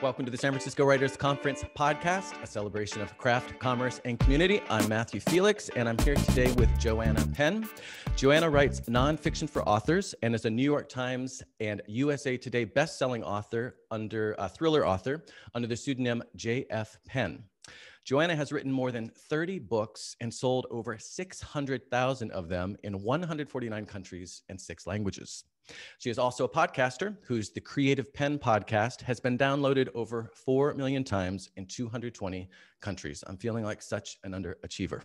Welcome to the San Francisco Writers Conference podcast, a celebration of craft, commerce, and community. I'm Matthew Felix, and I'm here today with Joanna Penn. Joanna writes nonfiction for authors and is a New York Times and USA Today best-selling author under a uh, thriller author under the pseudonym J.F. Penn. Joanna has written more than 30 books and sold over 600,000 of them in 149 countries and six languages. She is also a podcaster whose The Creative Pen podcast has been downloaded over 4 million times in 220 countries. I'm feeling like such an underachiever,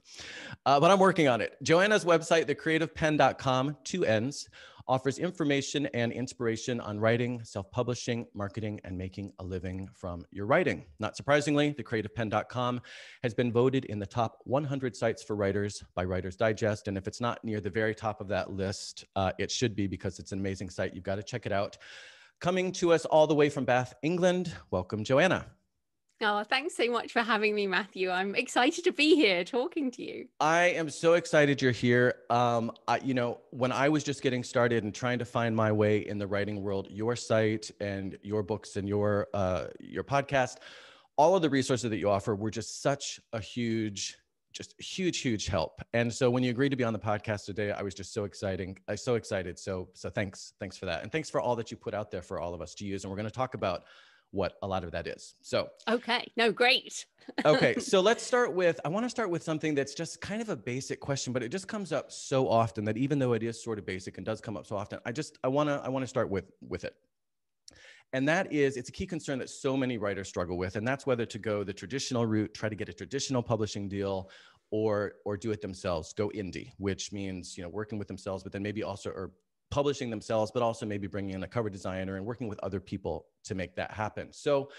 uh, but I'm working on it. Joanna's website, thecreativepen.com, two N's, offers information and inspiration on writing, self publishing, marketing, and making a living from your writing. Not surprisingly, thecreativepen.com has been voted in the top 100 sites for writers by Writer's Digest. And if it's not near the very top of that list, uh, it should be because it's an amazing site. You've got to check it out. Coming to us all the way from Bath, England, welcome, Joanna. Oh, thanks so much for having me, Matthew. I'm excited to be here talking to you. I am so excited you're here. Um, I, you know, when I was just getting started and trying to find my way in the writing world, your site and your books and your uh, your podcast, all of the resources that you offer were just such a huge, just huge, huge help. And so when you agreed to be on the podcast today, I was just so exciting, I uh, so excited. So so thanks, thanks for that, and thanks for all that you put out there for all of us to use. And we're going to talk about what a lot of that is. So, okay, no, great. okay, so let's start with I want to start with something that's just kind of a basic question, but it just comes up so often that even though it is sort of basic and does come up so often, I just I want to I want to start with with it. And that is, it's a key concern that so many writers struggle with, and that's whether to go the traditional route, try to get a traditional publishing deal, or or do it themselves, go indie, which means you know working with themselves, but then maybe also or publishing themselves, but also maybe bringing in a cover designer and working with other people to make that happen. So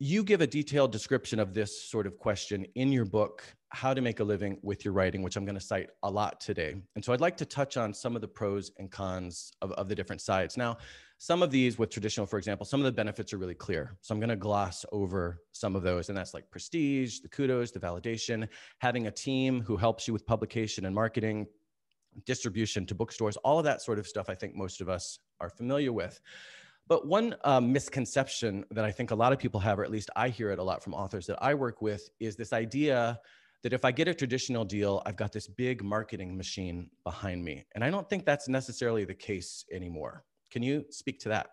you give a detailed description of this sort of question in your book, How to Make a Living with Your Writing, which I'm going to cite a lot today. And so I'd like to touch on some of the pros and cons of, of the different sides. Now, some of these with traditional, for example, some of the benefits are really clear. So I'm going to gloss over some of those. And that's like prestige, the kudos, the validation, having a team who helps you with publication and marketing, distribution to bookstores, all of that sort of stuff I think most of us are familiar with. But one um, misconception that I think a lot of people have, or at least I hear it a lot from authors that I work with, is this idea that if I get a traditional deal, I've got this big marketing machine behind me. And I don't think that's necessarily the case anymore. Can you speak to that?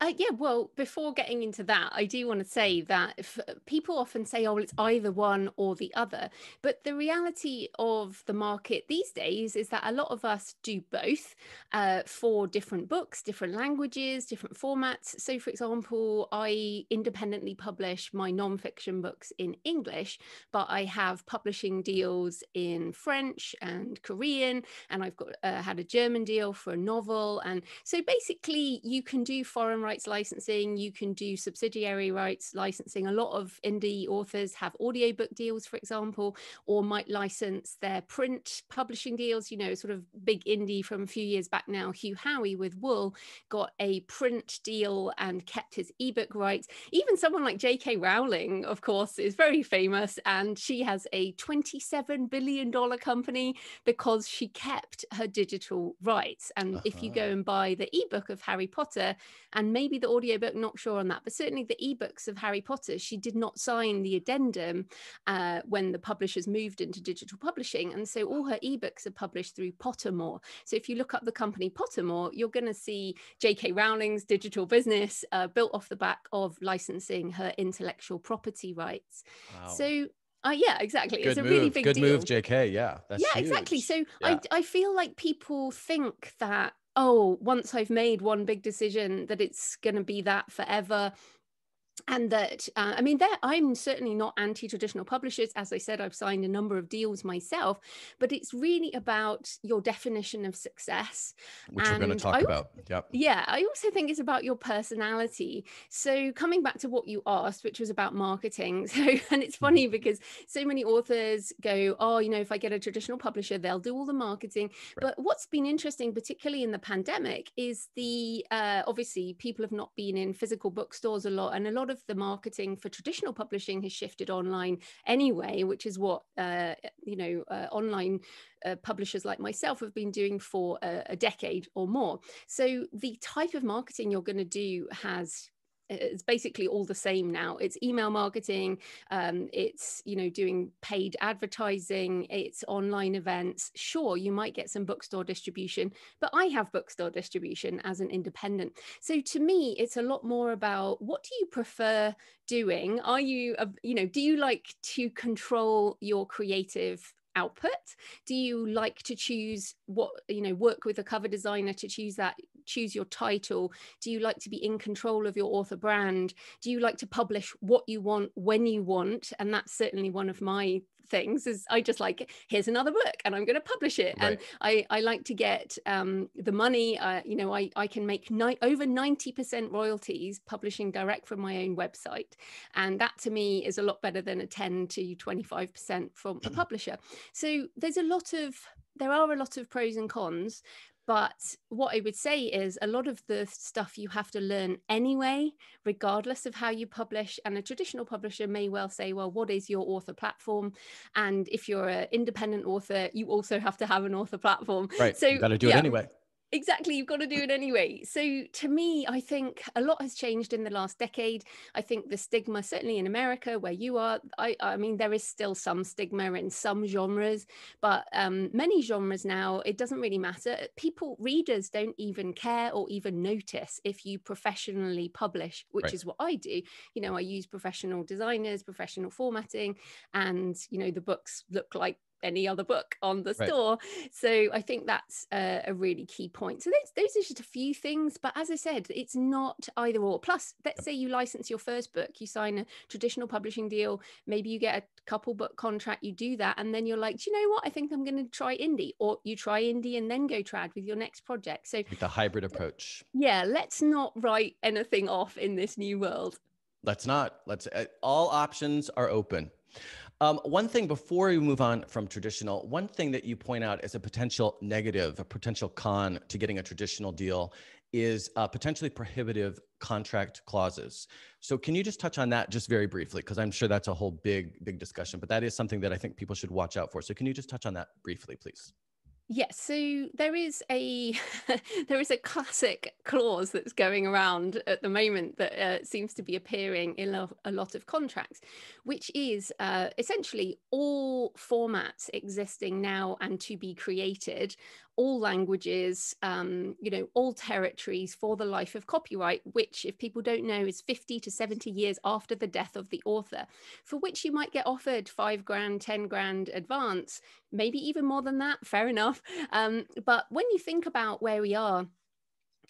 Uh, yeah, well, before getting into that, I do want to mm. say that uh, people often say, oh, it's either one or the other. But the reality of the market these days is that a lot of us do both uh, for different books, different languages, different formats. So, for example, I independently publish my nonfiction books in English, but I have publishing deals in French and Korean, and I've got uh, had a German deal for a novel. And so basically, you can do foreign foreign rights licensing, you can do subsidiary rights licensing. A lot of indie authors have audiobook deals, for example, or might license their print publishing deals. You know, sort of big indie from a few years back now, Hugh Howey with Wool got a print deal and kept his ebook rights. Even someone like J.K. Rowling, of course, is very famous and she has a $27 billion company because she kept her digital rights. And uh-huh. if you uh-huh. go and buy the ebook of Harry Potter and maybe the audiobook not sure on that but certainly the ebooks of harry potter she did not sign the addendum uh, when the publishers moved into digital publishing and so all her ebooks are published through pottermore so if you look up the company pottermore you're going to see jk rowling's digital business uh, built off the back of licensing her intellectual property rights wow. so uh, yeah, exactly. Good it's a move. really big Good deal. move, JK. Yeah. yeah, huge. exactly. So yeah. I, I feel like people think that oh, once I've made one big decision, that it's going to be that forever and that uh, i mean that i'm certainly not anti-traditional publishers as i said i've signed a number of deals myself but it's really about your definition of success which and we're going to talk I, about yep. yeah i also think it's about your personality so coming back to what you asked which was about marketing so and it's mm-hmm. funny because so many authors go oh you know if i get a traditional publisher they'll do all the marketing right. but what's been interesting particularly in the pandemic is the uh, obviously people have not been in physical bookstores a lot and a lot of of the marketing for traditional publishing has shifted online anyway, which is what uh, you know uh, online uh, publishers like myself have been doing for a, a decade or more. So the type of marketing you're going to do has it's basically all the same now it's email marketing um, it's you know doing paid advertising it's online events sure you might get some bookstore distribution but i have bookstore distribution as an independent so to me it's a lot more about what do you prefer doing are you you know do you like to control your creative output do you like to choose what you know work with a cover designer to choose that choose your title do you like to be in control of your author brand do you like to publish what you want when you want and that's certainly one of my things is I just like here's another book and I'm going to publish it right. and I I like to get um, the money uh, you know I I can make ni- over 90% royalties publishing direct from my own website and that to me is a lot better than a 10 to 25% from a mm-hmm. publisher so there's a lot of there are a lot of pros and cons but what I would say is a lot of the stuff you have to learn anyway, regardless of how you publish. And a traditional publisher may well say, well, what is your author platform? And if you're an independent author, you also have to have an author platform. Right. So you got to do yeah. it anyway Exactly, you've got to do it anyway. So, to me, I think a lot has changed in the last decade. I think the stigma, certainly in America, where you are, I, I mean, there is still some stigma in some genres, but um, many genres now, it doesn't really matter. People, readers don't even care or even notice if you professionally publish, which right. is what I do. You know, I use professional designers, professional formatting, and, you know, the books look like any other book on the right. store. So I think that's a, a really key point. So those, those, are just a few things. But as I said, it's not either or. Plus, let's yep. say you license your first book, you sign a traditional publishing deal, maybe you get a couple book contract, you do that. And then you're like, do you know what? I think I'm going to try indie. Or you try indie and then go trad with your next project. So the hybrid approach. Yeah. Let's not write anything off in this new world. Let's not. Let's, uh, all options are open. Um, one thing before we move on from traditional, one thing that you point out as a potential negative, a potential con to getting a traditional deal is uh, potentially prohibitive contract clauses. So can you just touch on that just very briefly? Because I'm sure that's a whole big, big discussion, but that is something that I think people should watch out for. So can you just touch on that briefly, please? Yes, yeah, so there is a there is a classic clause that's going around at the moment that uh, seems to be appearing in a lot of contracts, which is uh, essentially all formats existing now and to be created all languages, um, you know, all territories for the life of copyright, which, if people don't know, is 50 to 70 years after the death of the author, for which you might get offered five grand, 10 grand advance, maybe even more than that, fair enough. Um, but when you think about where we are,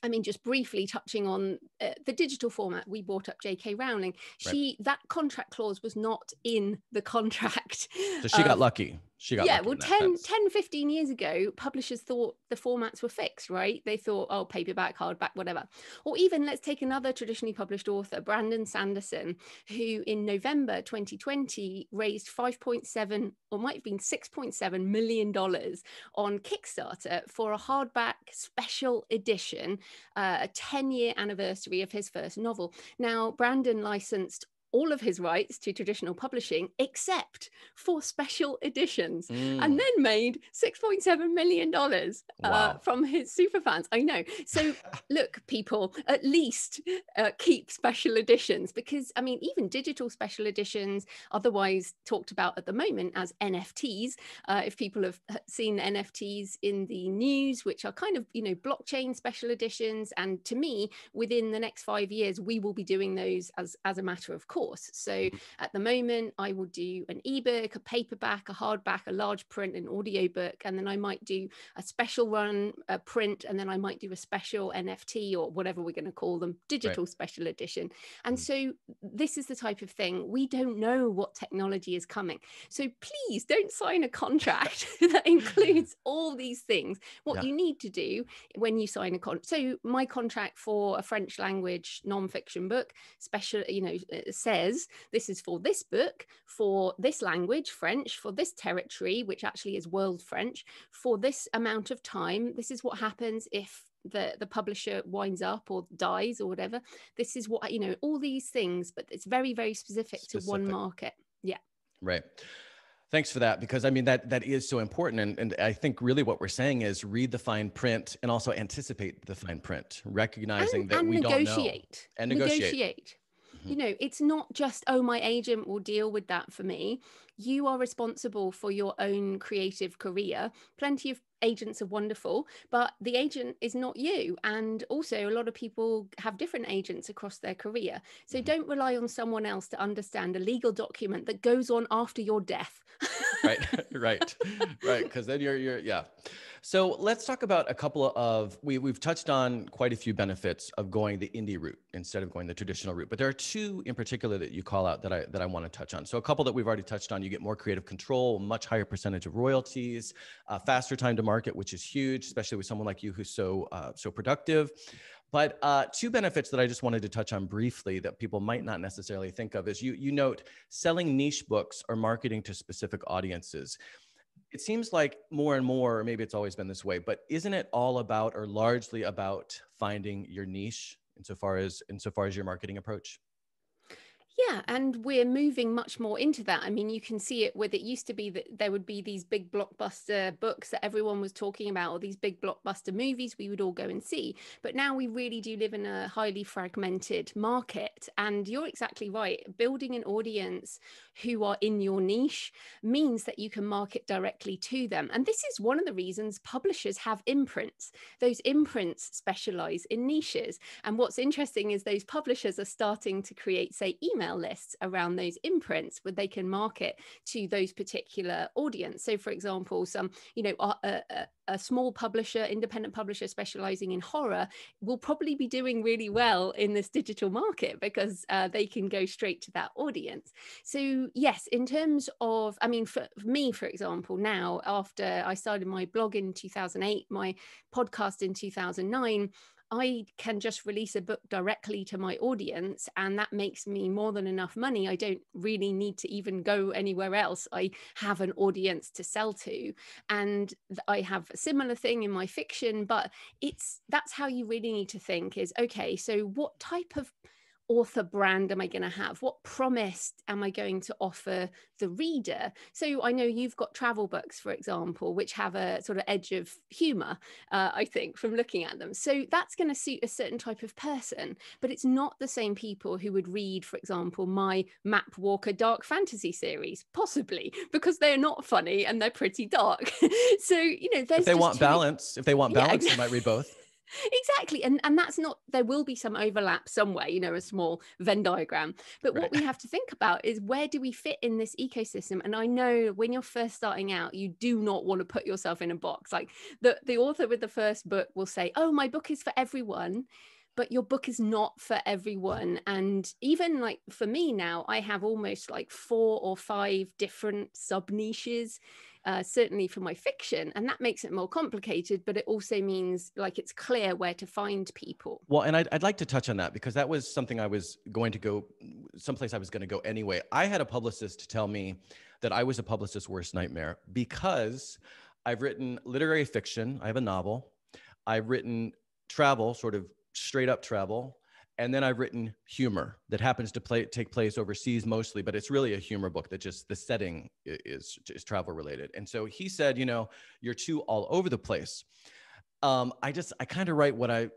I mean, just briefly touching on uh, the digital format, we brought up J.K. Rowling. She right. that contract clause was not in the contract. So she um, got lucky she got yeah well 10, 10 15 years ago publishers thought the formats were fixed right they thought oh paperback hardback whatever or even let's take another traditionally published author brandon sanderson who in november 2020 raised 5.7 or might have been 6.7 million dollars on kickstarter for a hardback special edition uh, a 10 year anniversary of his first novel now brandon licensed all of his rights to traditional publishing except for special editions mm. and then made $6.7 million uh, wow. uh, from his superfans. I know. So, look, people, at least uh, keep special editions because, I mean, even digital special editions, otherwise talked about at the moment as NFTs, uh, if people have uh, seen NFTs in the news, which are kind of, you know, blockchain special editions. And to me, within the next five years, we will be doing those as, as a matter of course course. So mm-hmm. at the moment, I will do an ebook, a paperback, a hardback, a large print, an audiobook, and then I might do a special run, a print, and then I might do a special NFT or whatever we're going to call them, digital right. special edition. And mm. so this is the type of thing we don't know what technology is coming. So please don't sign a contract that includes all these things. What yeah. you need to do when you sign a contract. So my contract for a French language nonfiction book, special, you know, uh, says this is for this book, for this language, French, for this territory, which actually is world French, for this amount of time. This is what happens if the the publisher winds up or dies or whatever this is what you know all these things but it's very very specific, specific, to one market yeah right thanks for that because i mean that that is so important and, and i think really what we're saying is read the fine print and also anticipate the fine print recognizing and, that and we negotiate. don't know and negotiate, negotiate Mm-hmm. you know it's not just oh my agent will deal with that for me you are responsible for your own creative career. Plenty of agents are wonderful, but the agent is not you. And also, a lot of people have different agents across their career. So mm-hmm. don't rely on someone else to understand a legal document that goes on after your death. right, right, right. Because then you're, you're, yeah. So let's talk about a couple of we we've touched on quite a few benefits of going the indie route instead of going the traditional route, but there are two in particular that you call out that I that I want to touch on. So a couple that we've already touched on you get more creative control, much higher percentage of royalties, uh, faster time to market, which is huge, especially with someone like you who's so uh, so productive. But uh, two benefits that I just wanted to touch on briefly that people might not necessarily think of is you you note selling niche books or marketing to specific audiences it seems like more and more, or maybe it's always been this way, but isn't it all about or largely about finding your niche insofar as insofar as your marketing approach? Yeah, and we're moving much more into that. I mean, you can see it with it used to be that there would be these big blockbuster books that everyone was talking about, or these big blockbuster movies we would all go and see. But now we really do live in a highly fragmented market. And you're exactly right. Building an audience who are in your niche means that you can market directly to them. And this is one of the reasons publishers have imprints. Those imprints specialize in niches. And what's interesting is those publishers are starting to create, say, email email lists around those imprints where they can market to those particular audience. So, for example, some, you know, a, a, a small publisher, independent publisher specializing in horror will probably be doing really well in this digital market because uh, they can go straight to that audience. So, yes, in terms of, I mean, for, for me, for example, now after I started my blog in 2008, my podcast in 2009, I can just release a book directly to my audience, and that makes me more than enough money. I don't really need to even go anywhere else. I have an audience to sell to, and I have a similar thing in my fiction. But it's that's how you really need to think: is okay. So, what type of author brand am I going to have? What promise am I going to offer the reader? So I know you've got travel books, for example, which have a sort of edge of humor, uh, I think, from looking at them. So that's going to suit a certain type of person, but it's not the same people who would read, for example, my Map Walker dark fantasy series, possibly because they're not funny and they're pretty dark. so, you know, there's if they want balance, if they want balance, yeah, exactly. they might read both exactly and and that's not there will be some overlap somewhere you know a small venn diagram but right. what we have to think about is where do we fit in this ecosystem and i know when you're first starting out you do not want to put yourself in a box like the the author with the first book will say oh my book is for everyone but your book is not for everyone and even like for me now i have almost like four or five different sub niches uh, certainly for my fiction and that makes it more complicated but it also means like it's clear where to find people well and I'd, I'd like to touch on that because that was something i was going to go someplace i was going to go anyway i had a publicist tell me that i was a publicist's worst nightmare because i've written literary fiction i have a novel i've written travel sort of straight up travel. And then I've written humor that happens to play, take place overseas mostly, but it's really a humor book that just the setting is, is travel related. And so he said, you know, you're too all over the place. Um, I just, I kind of write what I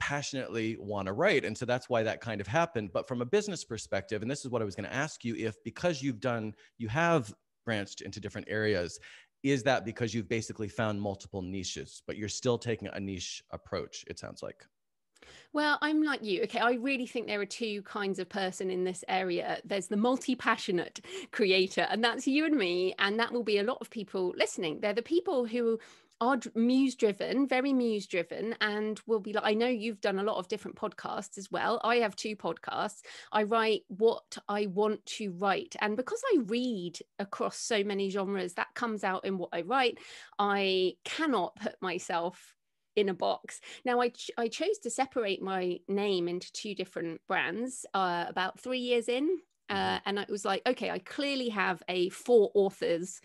passionately want to write. And so that's why that kind of happened. But from a business perspective, and this is what I was going to ask you if because you've done, you have branched into different areas, is that because you've basically found multiple niches, but you're still taking a niche approach, it sounds like? Well, I'm like you. Okay. I really think there are two kinds of person in this area. There's the multi passionate creator, and that's you and me. And that will be a lot of people listening. They're the people who are muse driven, very muse driven, and will be like, I know you've done a lot of different podcasts as well. I have two podcasts. I write what I want to write. And because I read across so many genres, that comes out in what I write. I cannot put myself in a box. Now, I, ch- I chose to separate my name into two different brands uh, about three years in. Uh, mm-hmm. and I was like, okay, I clearly have a four authors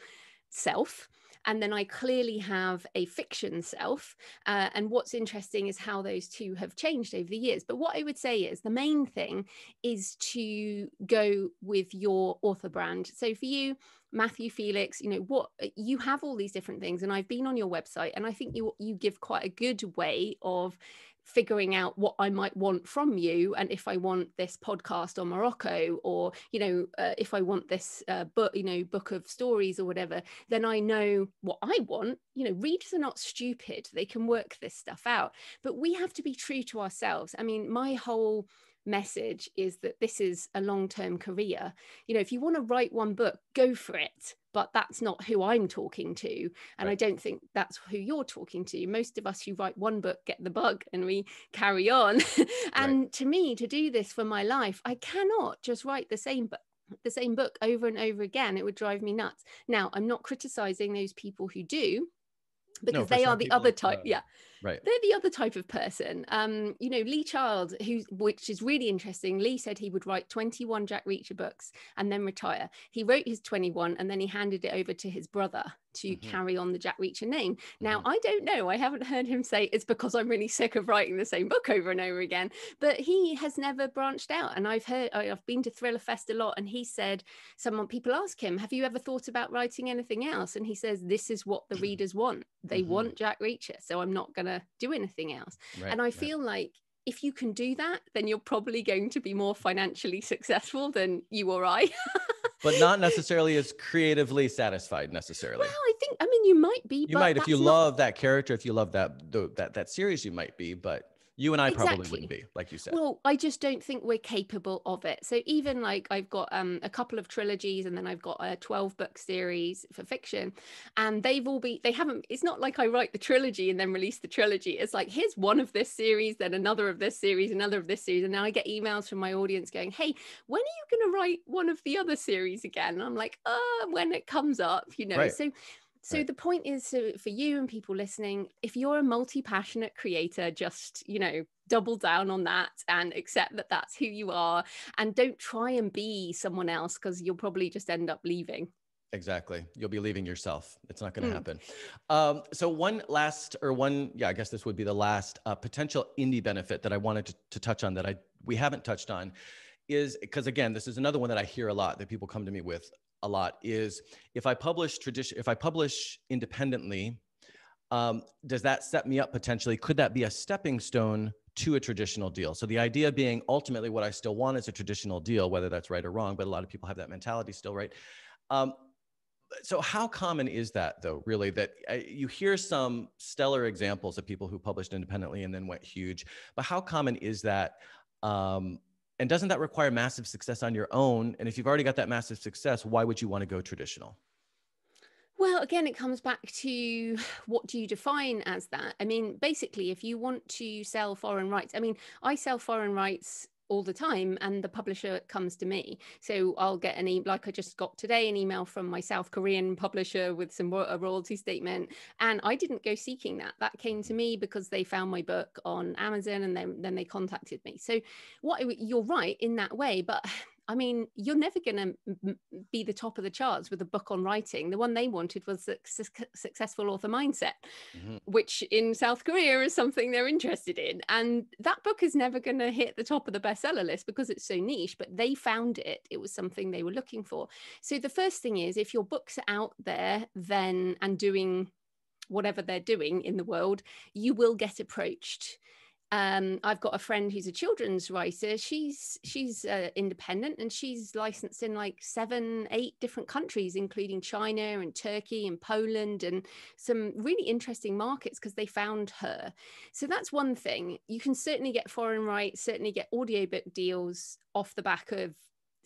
self and then I clearly have a fiction self. Uh, and what's interesting is how those two have changed over the years. But what I would say is the main thing is to go with your author brand. So for you, Matthew Felix, you know what uh, you have all these different things, and I've been on your website, and I think you you give quite a good way of figuring out what I might want from you and if I want this podcast on Morocco or you know uh, if I want this uh, book you know book of stories or whatever then I know what I want you know readers are not stupid they can work this stuff out but we have to be true to ourselves I mean my whole message is that this is a long-term career you know if you want to write one book go for it but that's not who I'm talking to. And right. I don't think that's who you're talking to. Most of us who write one book get the bug and we carry on. and right. to me, to do this for my life, I cannot just write the same book the same book over and over again it would drive me nuts now i'm not criticizing those people who do because no, they are the other type uh, yeah Right. They're the other type of person. Um, you know, Lee Child, who which is really interesting. Lee said he would write 21 Jack Reacher books and then retire. He wrote his 21 and then he handed it over to his brother to mm-hmm. carry on the Jack Reacher name. Now, mm-hmm. I don't know. I haven't heard him say it's because I'm really sick of writing the same book over and over again, but he has never branched out. And I've heard I've been to Thriller Fest a lot and he said someone people ask him, "Have you ever thought about writing anything else?" and he says, "This is what the mm-hmm. readers want. They mm-hmm. want Jack Reacher, so I'm not going to to do anything else right, and i feel like if you can do that then you're probably going to be more financially successful than you or i but not necessarily as creatively satisfied necessarily well i think i mean you might be you might if you not... love that character if you love that that that series you might be but you and I exactly. probably wouldn't be, like you said. Well, I just don't think we're capable of it. So even like I've got um, a couple of trilogies, and then I've got a twelve book series for fiction, and they've all be they haven't. It's not like I write the trilogy and then release the trilogy. It's like here's one of this series, then another of this series, another of this series, and now I get emails from my audience going, "Hey, when are you going to write one of the other series again?" And I'm like, "Uh, when it comes up, you know." Right. So so right. the point is so for you and people listening if you're a multi-passionate creator just you know double down on that and accept that that's who you are and don't try and be someone else because you'll probably just end up leaving Exactly. You'll be leaving yourself. It's not going to mm. happen. Um, so one last, or one, yeah, I guess this would be the last uh, potential indie benefit that I wanted to, to, touch on that I we haven't touched on, is because again, this is another one that I hear a lot that people come to me with a lot is if I publish tradition, if I publish independently, um, does that set me up potentially? Could that be a stepping stone to a traditional deal? So the idea being ultimately what I still want is a traditional deal, whether that's right or wrong, but a lot of people have that mentality still, right? Um, so how common is that though really that uh, you hear some stellar examples of people who published independently and then went huge but how common is that um, and doesn't that require massive success on your own? And if you've already got that massive success, why would you want to go traditional? Well, again, it comes back to what do you define as that? I mean, basically, if you want to sell foreign rights, I mean, I sell foreign rights all the time and the publisher comes to me so i'll get an email like i just got today an email from my south korean publisher with some a royalty statement and i didn't go seeking that that came to me because they found my book on amazon and then then they contacted me so what you're right in that way but I mean, you're never going to be the top of the charts with a book on writing. The one they wanted was the su- successful author mindset, mm-hmm. which in South Korea is something they're interested in. And that book is never going to hit the top of the bestseller list because it's so niche, but they found it. It was something they were looking for. So the first thing is if your books are out there, then and doing whatever they're doing in the world, you will get approached um, I've got a friend who's a children's writer. She's she's uh, independent and she's licensed in like seven, eight different countries, including China and Turkey and Poland and some really interesting markets because they found her. So that's one thing. You can certainly get foreign rights, certainly get audiobook deals off the back of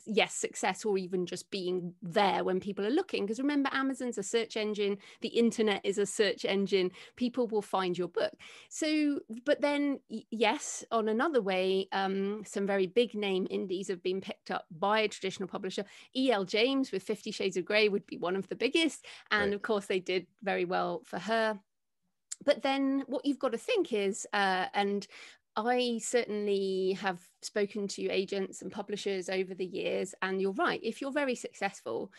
yes, success or even just being there when people are looking. Because remember, Amazon's a search engine, the internet is a search engine, people will find your book. So, but then, yes, on another way, um, some very big name indies have been picked up by a traditional publisher. E.L. James with Fifty Shades of Grey would be one of the biggest. And right. of course, they did very well for her but then what you've got to think is uh, and I certainly have spoken to agents and publishers over the years, and you're right. If you're very successful,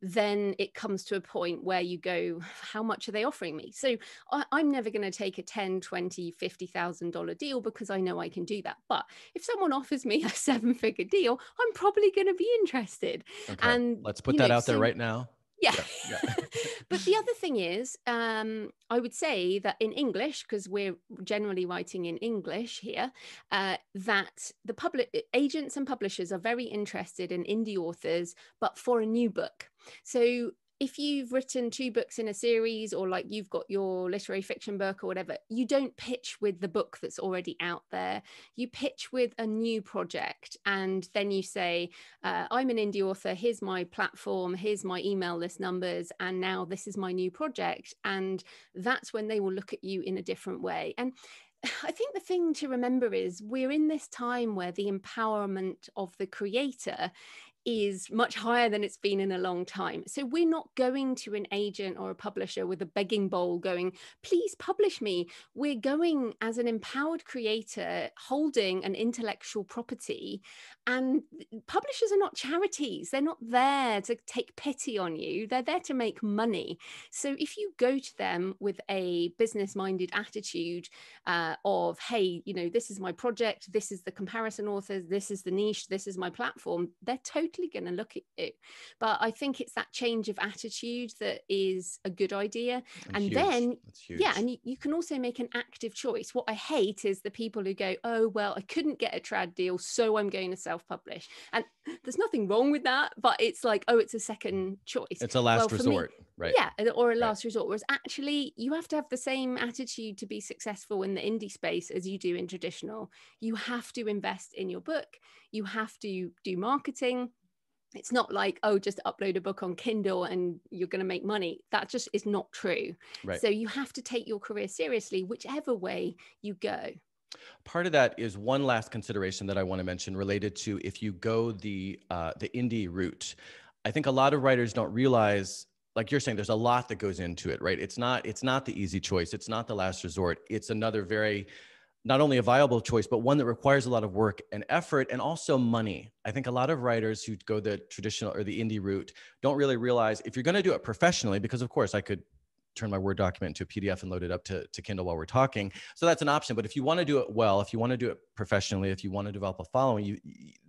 then it comes to a point where you go, how much are they offering me? So I, am never going to take a 10, 20, $50,000 deal because I know I can do that. But if someone offers me a seven figure deal, I'm probably going to be interested. Okay. And let's put that know, out there right now. Yeah. yeah, but the other thing is, um, I would say that in English, because we're generally writing in English here, uh, that the public agents and publishers are very interested in indie authors, but for a new book. So if you've written two books in a series or like you've got your literary fiction book or whatever, you don't pitch with the book that's already out there. You pitch with a new project and then you say, uh, I'm an indie author, here's my platform, here's my email list numbers, and now this is my new project. And that's when they will look at you in a different way. And I think the thing to remember is we're in this time where the empowerment of the creator is much higher than it's been in a long time. So we're not going to an agent or a publisher with a begging bowl going, please publish me. We're going as an empowered creator holding an intellectual property. And publishers are not charities, they're not there to take pity on you, they're there to make money. So if you go to them with a business minded attitude uh, of, hey, you know, this is my project, this is the comparison authors, this is the niche, this is my platform, they're totally totally going to look at you. But I think it's that change of attitude that is a good idea. That's and huge. then, yeah, and you, you, can also make an active choice. What I hate is the people who go, oh, well, I couldn't get a trad deal, so I'm going to self publish. And there's nothing wrong with that, but it's like, oh, it's a second choice. It's a last well, resort, me, right? Yeah, or a last right. resort. Whereas actually, you have to have the same attitude to be successful in the indie space as you do in traditional. You have to invest in your book, you have to do marketing it's not like oh just upload a book on kindle and you're going to make money that just is not true right. so you have to take your career seriously whichever way you go Part of that is one last consideration that I want to mention related to if you go the uh, the indie route. I think a lot of writers don't realize, like you're saying, there's a lot that goes into it, right? It's not it's not the easy choice. It's not the last resort. It's another very not only a viable choice, but one that requires a lot of work and effort and also money. I think a lot of writers who go the traditional or the indie route don't really realize if you're going to do it professionally, because of course I could turn my Word document into a PDF and load it up to, to Kindle while we're talking. So that's an option. But if you want to do it well, if you want to do it professionally, if you want to develop a following, you,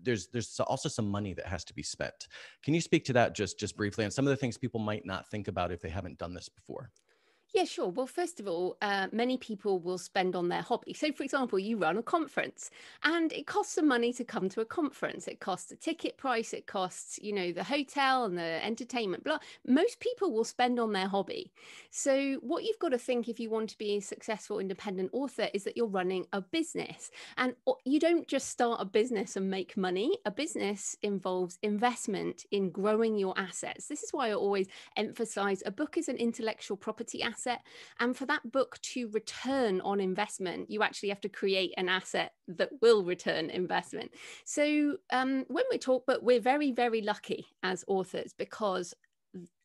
there's there's also some money that has to be spent. Can you speak to that just just briefly and some of the things people might not think about if they haven't done this before? Yeah, sure. Well, first of all, uh, many people will spend on their hobby. So, for example, you run a conference and it costs some money to come to a conference. It costs a ticket price, it costs, you know, the hotel and the entertainment. Blah. Most people will spend on their hobby. So, what you've got to think if you want to be a successful independent author is that you're running a business. And you don't just start a business and make money, a business involves investment in growing your assets. This is why I always emphasize a book is an intellectual property asset asset. And for that book to return on investment, you actually have to create an asset that will return investment. So um, when we talk, but we're very, very lucky as authors because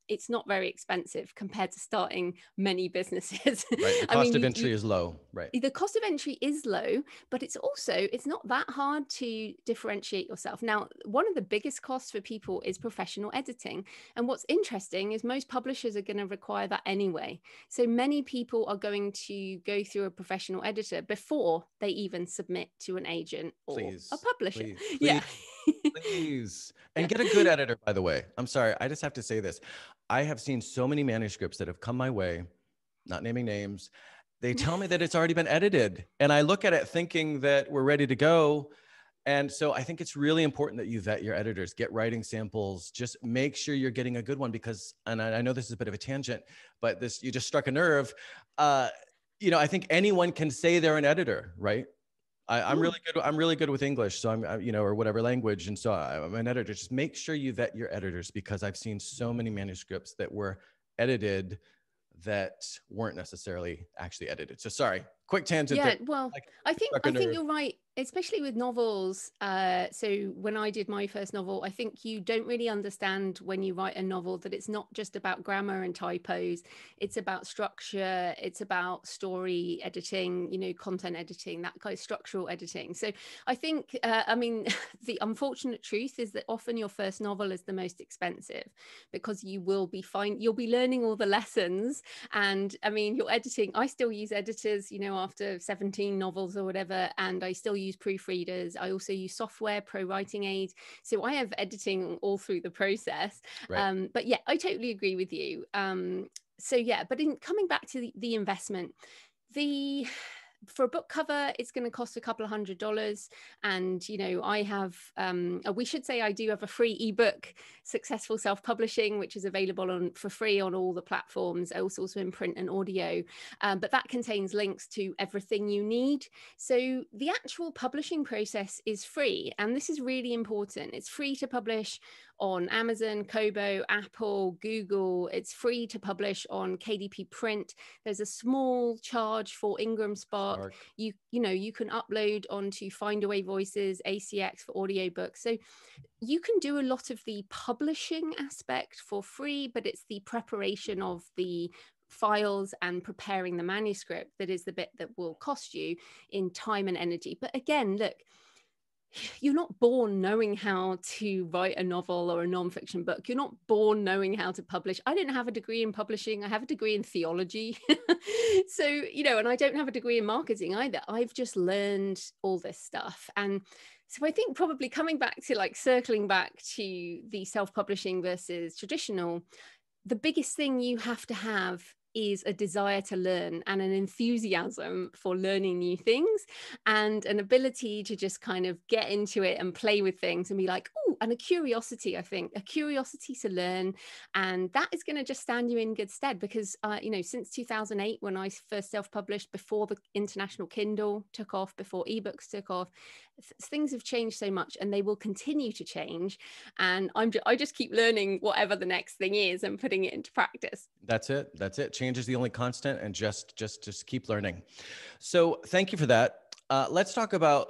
it's not very expensive compared to starting many businesses. Right. The cost mean, of entry you, is low, right? The cost of entry is low, but it's also it's not that hard to differentiate yourself. Now, one of the biggest costs for people is professional editing, and what's interesting is most publishers are going to require that anyway. So many people are going to go through a professional editor before they even submit to an agent or please, a publisher. Please, yeah. please. And get a good editor, by the way. I'm sorry, I just have to say this. I have seen so many manuscripts that have come my way, not naming names. They tell me that it's already been edited. And I look at it thinking that we're ready to go. And so I think it's really important that you vet your editors, get writing samples, just make sure you're getting a good one because, and I, I know this is a bit of a tangent, but this, you just struck a nerve. Uh, you know, I think anyone can say they're an editor, right? I, am hmm. really good. I'm really good with English, so I'm, I, uh, you know, or whatever language, and so I, I'm an editor. Just make sure you vet your editors because I've seen so many manuscripts that were edited that weren't necessarily actually edited. So sorry, quick tangent. Yeah, that, well, like, I think I think you're right, especially with novels. Uh, so when I did my first novel, I think you don't really understand when you write a novel that it's not just about grammar and typos. It's about structure. It's about story editing. You know, content editing, that kind of structural editing. So I think, uh, I mean, the unfortunate truth is that often your first novel is the most expensive because you will be fine. You'll be learning all the lessons, and I mean, your editing. I still use editors. You know after 17 novels or whatever, and I still use proofreaders. I also use software, Pro Writing Aid. So I have editing all through the process. Right. Um, but yeah, I totally agree with you. Um, so yeah, but in coming back to the, the investment, the for a book cover it's going to cost a couple of hundred dollars and you know i have um, uh, we should say i do have a free ebook successful self-publishing which is available on for free on all the platforms also also in print and audio um, but that contains links to everything you need so the actual publishing process is free and this is really important it's free to publish on Amazon, Kobo, Apple, Google. It's free to publish on KDP Print. There's a small charge for Ingram Spark. Spark. You you know you can upload onto Findaway Voices, ACX for audiobooks. So you can do a lot of the publishing aspect for free, but it's the preparation of the files and preparing the manuscript that is the bit that will cost you in time and energy. But again, look, you're not born knowing how to write a novel or a nonfiction book. You're not born knowing how to publish. I didn't have a degree in publishing. I have a degree in theology. so, you know, and I don't have a degree in marketing either. I've just learned all this stuff. And so I think probably coming back to like circling back to the self publishing versus traditional, the biggest thing you have to have is a desire to learn and an enthusiasm for learning new things and an ability to just kind of get into it and play with things and be like, and a curiosity, I think, a curiosity to learn. And that is going to just stand you in good stead because, uh, you know, since 2008, when I first self published, before the international Kindle took off, before ebooks took off, th- things have changed so much and they will continue to change. And I'm ju- I just keep learning whatever the next thing is and putting it into practice. That's it. That's it. Change is the only constant and just, just, just keep learning. So thank you for that. Uh, let's talk about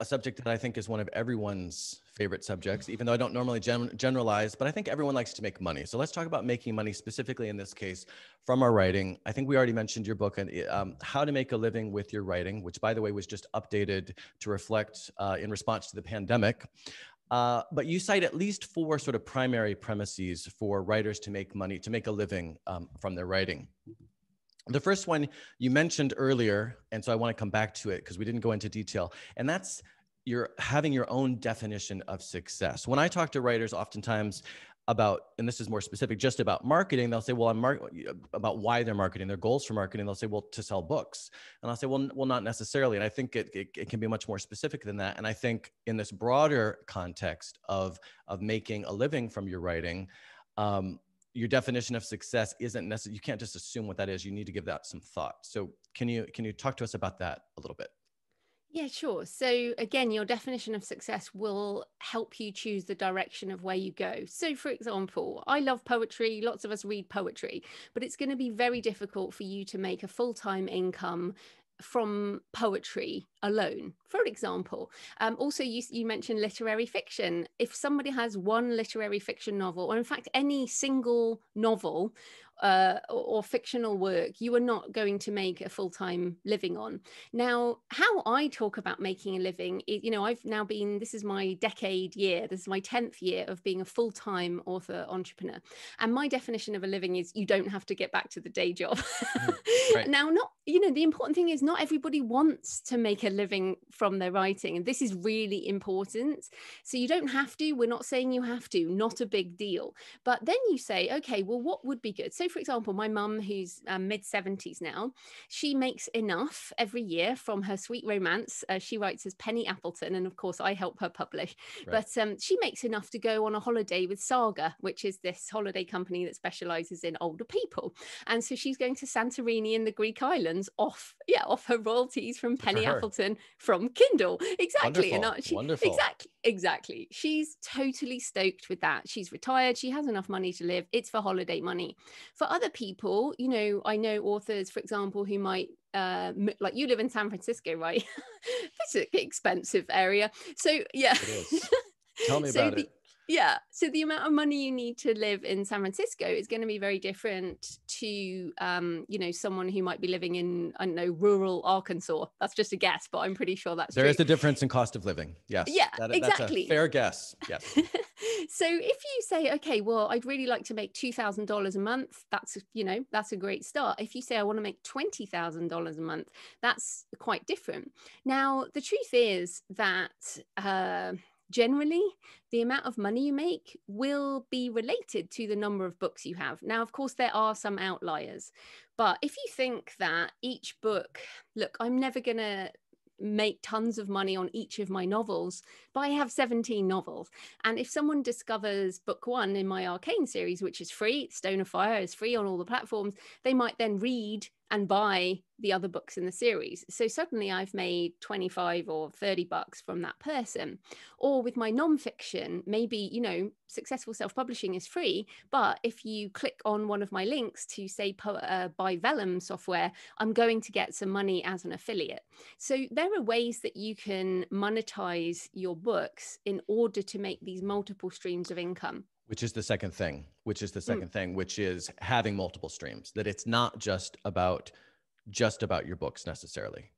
a subject that I think is one of everyone's favorite subjects, even though I don't normally gen generalize, but I think everyone likes to make money. So let's talk about making money specifically in this case from our writing. I think we already mentioned your book, and um, How to Make a Living with Your Writing, which, by the way, was just updated to reflect uh, in response to the pandemic. Uh, but you cite at least four sort of primary premises for writers to make money, to make a living um, from their writing. The first one you mentioned earlier, and so I want to come back to it because we didn't go into detail, and that's you're having your own definition of success. When I talk to writers, oftentimes about and this is more specific just about marketing they'll say well i'm mar- about why they're marketing their goals for marketing they'll say well to sell books and i'll say well well not necessarily and i think it, it, it, can be much more specific than that and i think in this broader context of of making a living from your writing um, your definition of success isn't necessary you can't just assume what that is you need to give that some thought so can you can you talk to us about that a little bit yeah, sure. So, again, your definition of success will help you choose the direction of where you go. So, for example, I love poetry. Lots of us read poetry, but it's going to be very difficult for you to make a full time income from poetry alone, for example. Um, also, you, you mentioned literary fiction. If somebody has one literary fiction novel, or in fact, any single novel uh, or, or fictional work, you are not going to make a full time living on. Now, how I talk about making a living is, you know, I've now been, this is my decade year, this is my 10th year of being a full time author entrepreneur. And my definition of a living is you don't have to get back to the day job. Hmm, right. now, not, you know, the important thing is not everybody wants to make a living from their writing. And this is really important. So you don't have to, we're not saying you have to, not a big deal. But then you say, okay, well, what would be good? So, for example, my mum, who's uh, mid 70s now, she makes enough every year from her sweet romance. Uh, she writes as Penny Appleton. And of course, I help her publish. Right. But um, she makes enough to go on a holiday with Saga, which is this holiday company that specializes in older people. And so she's going to Santorini in the Greek islands off, yeah, off her royalties from Penny Appleton from Kindle. Exactly. Wonderful. And she, Wonderful. Exactly. Exactly. She's totally stoked with that. She's retired. She has enough money to live. It's for holiday money. For other people, you know, I know authors, for example, who might uh, like you live in San Francisco, right? This an expensive area. So yeah. Tell me so about the, it yeah so the amount of money you need to live in san francisco is going to be very different to um, you know someone who might be living in i don't know rural arkansas that's just a guess but i'm pretty sure that's there true. is a difference in cost of living yes yeah that, exactly fair guess yes so if you say okay well i'd really like to make $2000 a month that's you know that's a great start if you say i want to make $20000 a month that's quite different now the truth is that uh, generally, the amount of money you make will be related to the number of books you have. Now, of course, there are some outliers, but if you think that each book, look, I'm never going to make tons of money on each of my novels, but I have 17 novels. And if someone discovers book one in my Arcane series, which is free, Stone of Fire is free on all the platforms, they might then read and buy the other books in the series. So suddenly I've made 25 or 30 bucks from that person. Or with my nonfiction, maybe, you know, successful self publishing is free. But if you click on one of my links to, say, uh, buy Vellum software, I'm going to get some money as an affiliate. So there are ways that you can monetize your books in order to make these multiple streams of income which is the second thing which is the hmm. second mm. thing which is having multiple streams that it's not just about just about your books necessarily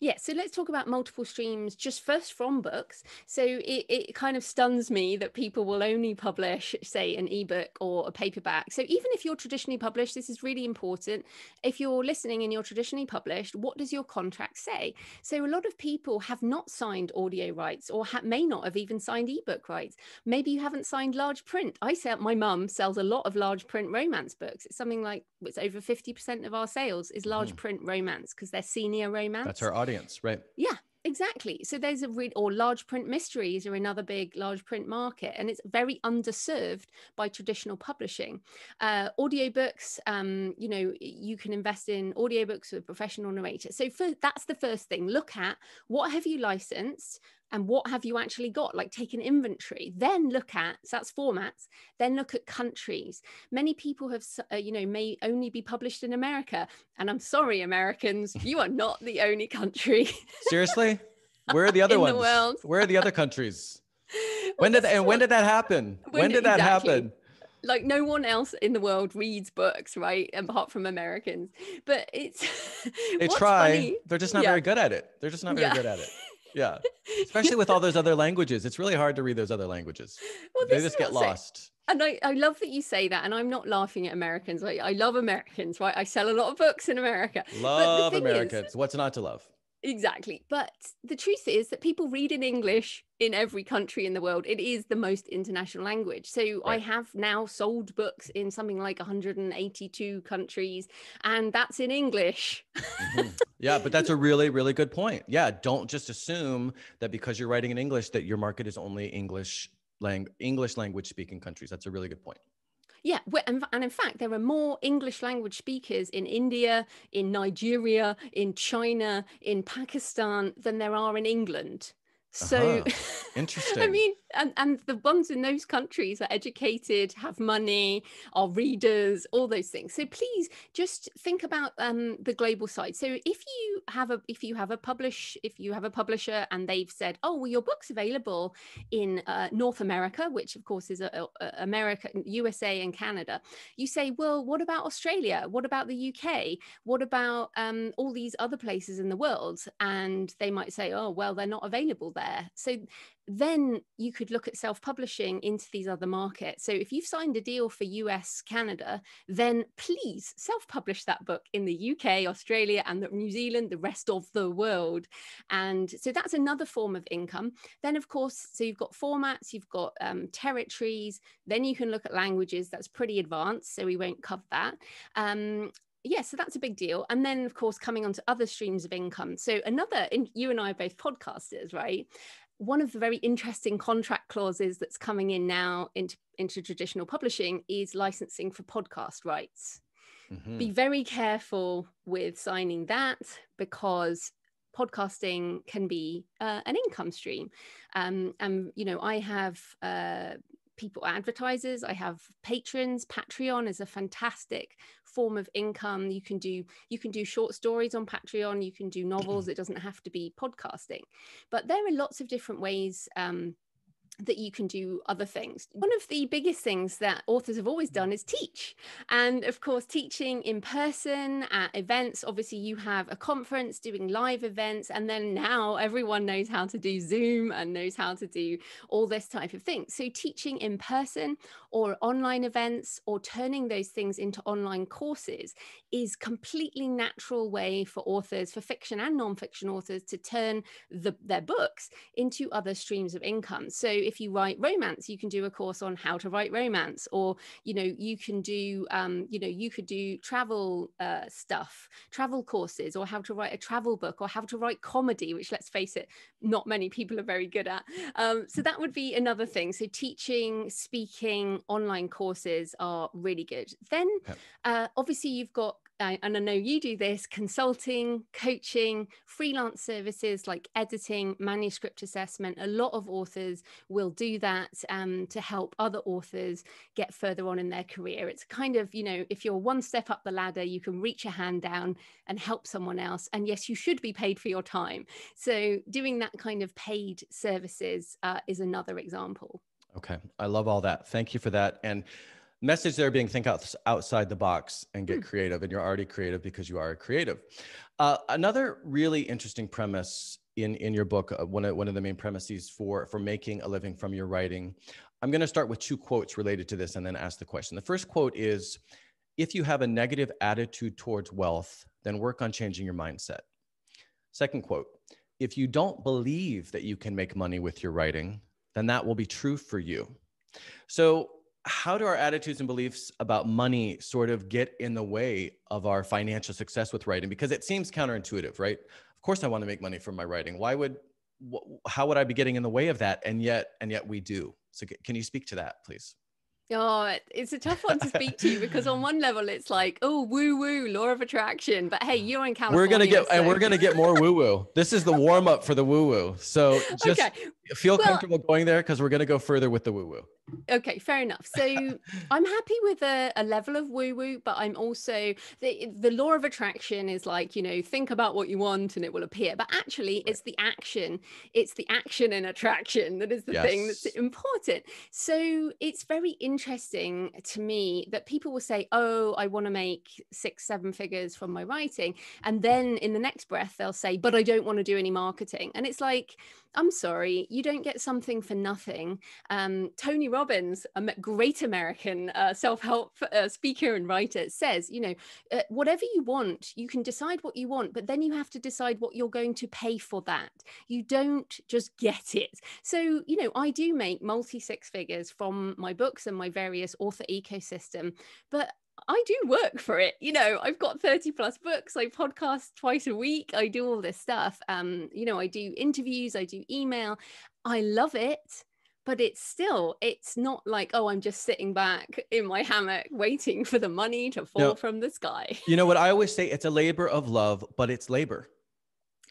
yeah, so let's talk about multiple streams just first from books. So it, it kind of stuns me that people will only publish, say, an ebook or a paperback. So even if you're traditionally published, this is really important. If you're listening and you're traditionally published, what does your contract say? So a lot of people have not signed audio rights or ha- may not have even signed ebook rights. Maybe you haven't signed large print. I sell, my mum sells a lot of large print romance books. It's something like it's over 50% of our sales is large mm. print romance because they're senior romance. That's her audience audience, right? Yeah, exactly. So there's a read or large print mysteries are another big large print market, and it's very underserved by traditional publishing. Uh, audiobooks, um, you know, you can invest in audiobooks with professional narrators. So for, that's the first thing. Look at what have you licensed and what have you actually got like take an inventory then look at so that's formats then look at countries many people have uh, you know may only be published in america and i'm sorry americans you are not the only country seriously where are the other ones the where are the other countries when did that, and when did that happen when, when did that happen like no one else in the world reads books right apart from americans but it's they try funny, they're just not yeah. very good at it they're just not very yeah. good at it yeah. Especially with all those other languages. It's really hard to read those other languages. Well, they just get lost. and I, I love that you say that. And I'm not laughing at Americans. I, I love Americans, right? I sell a lot of books in America. Love Americans. Is, What's not to love? Exactly. But the truth is that people read in English in every country in the world. It is the most international language. So right. I have now sold books in something like 182 countries, and that's in English. mm-hmm. Yeah, but that's a really, really good point. Yeah. Don't just assume that because you're writing in English that your market is only English lang- English language speaking countries. That's a really good point. Yeah, and, in fact, there are more English language speakers in India, in Nigeria, in China, in Pakistan than there are in England. So uh-huh. interesting. I mean, and, and the ones in those countries are educated, have money, are readers, all those things. So please just think about um, the global side. So if you have a if you have a publish if you have a publisher and they've said, oh well, your book's available in uh, North America, which of course is uh, uh, a, a America, USA, and Canada. You say, well, what about Australia? What about the UK? What about um, all these other places in the world? And they might say, oh well, they're not available there there. So then you could look at self publishing into these other markets. So if you've signed a deal for US, Canada, then please self publish that book in the UK, Australia, and New Zealand, the rest of the world. And so that's another form of income. Then, of course, so you've got formats, you've got um, territories, then you can look at languages. That's pretty advanced. So we won't cover that. Um, yeah, so that's a big deal. And then, of course, coming on to other streams of income. So, another, in, you and I are both podcasters, right? One of the very interesting contract clauses that's coming in now into, into traditional publishing is licensing for podcast rights. Mm-hmm. Be very careful with signing that because podcasting can be uh, an income stream. Um, and, you know, I have. Uh, people advertisers i have patrons patreon is a fantastic form of income you can do you can do short stories on patreon you can do novels it doesn't have to be podcasting but there are lots of different ways um, that you can do other things. One of the biggest things that authors have always done is teach. And of course, teaching in person at events. Obviously, you have a conference doing live events. And then now everyone knows how to do Zoom and knows how to do all this type of thing. So, teaching in person or online events or turning those things into online courses is completely natural way for authors, for fiction and nonfiction authors, to turn the, their books into other streams of income. So, if you write romance, you can do a course on how to write romance, or you know, you can do, um, you know, you could do travel uh, stuff, travel courses, or how to write a travel book, or how to write comedy, which let's face it, not many people are very good at. Um, so that would be another thing. So teaching, speaking, online courses are really good. Then, yep. uh, obviously, you've got I, and I know you do this consulting, coaching, freelance services like editing, manuscript assessment. A lot of authors will do that um, to help other authors get further on in their career. It's kind of, you know, if you're one step up the ladder, you can reach a hand down and help someone else. And yes, you should be paid for your time. So doing that kind of paid services uh, is another example. Okay. I love all that. Thank you for that. And message there being think outside the box and get hmm. creative and you're already creative because you are creative uh, another really interesting premise in in your book uh, one, of, one of the main premises for for making a living from your writing i'm going to start with two quotes related to this and then ask the question the first quote is if you have a negative attitude towards wealth then work on changing your mindset second quote if you don't believe that you can make money with your writing then that will be true for you so how do our attitudes and beliefs about money sort of get in the way of our financial success with writing? Because it seems counterintuitive, right? Of course, I want to make money from my writing. Why would, how would I be getting in the way of that? And yet, and yet we do. So, can you speak to that, please? Oh, it's a tough one to speak to because on one level it's like, oh, woo woo, law of attraction. But hey, you're in California. We're gonna get so. and we're gonna get more woo woo. This is the warm up for the woo woo. So just okay, feel well, comfortable going there because we're going to go further with the woo woo. Okay, fair enough. So I'm happy with a, a level of woo woo, but I'm also the the law of attraction is like you know think about what you want and it will appear. But actually, it's the action, it's the action and attraction that is the yes. thing that's important. So it's very interesting to me that people will say, "Oh, I want to make six, seven figures from my writing," and then in the next breath they'll say, "But I don't want to do any marketing." And it's like, I'm sorry you don't get something for nothing. Um, Tony Robbins, a great American uh, self help uh, speaker and writer, says, you know, uh, whatever you want, you can decide what you want, but then you have to decide what you're going to pay for that. You don't just get it. So, you know, I do make multi six figures from my books and my various author ecosystem, but I do work for it. You know, I've got 30 plus books. I podcast twice a week. I do all this stuff. Um, you know, I do interviews, I do email. I love it, but it's still, it's not like, oh, I'm just sitting back in my hammock waiting for the money to fall no. from the sky. You know what I always say? It's a labor of love, but it's labor.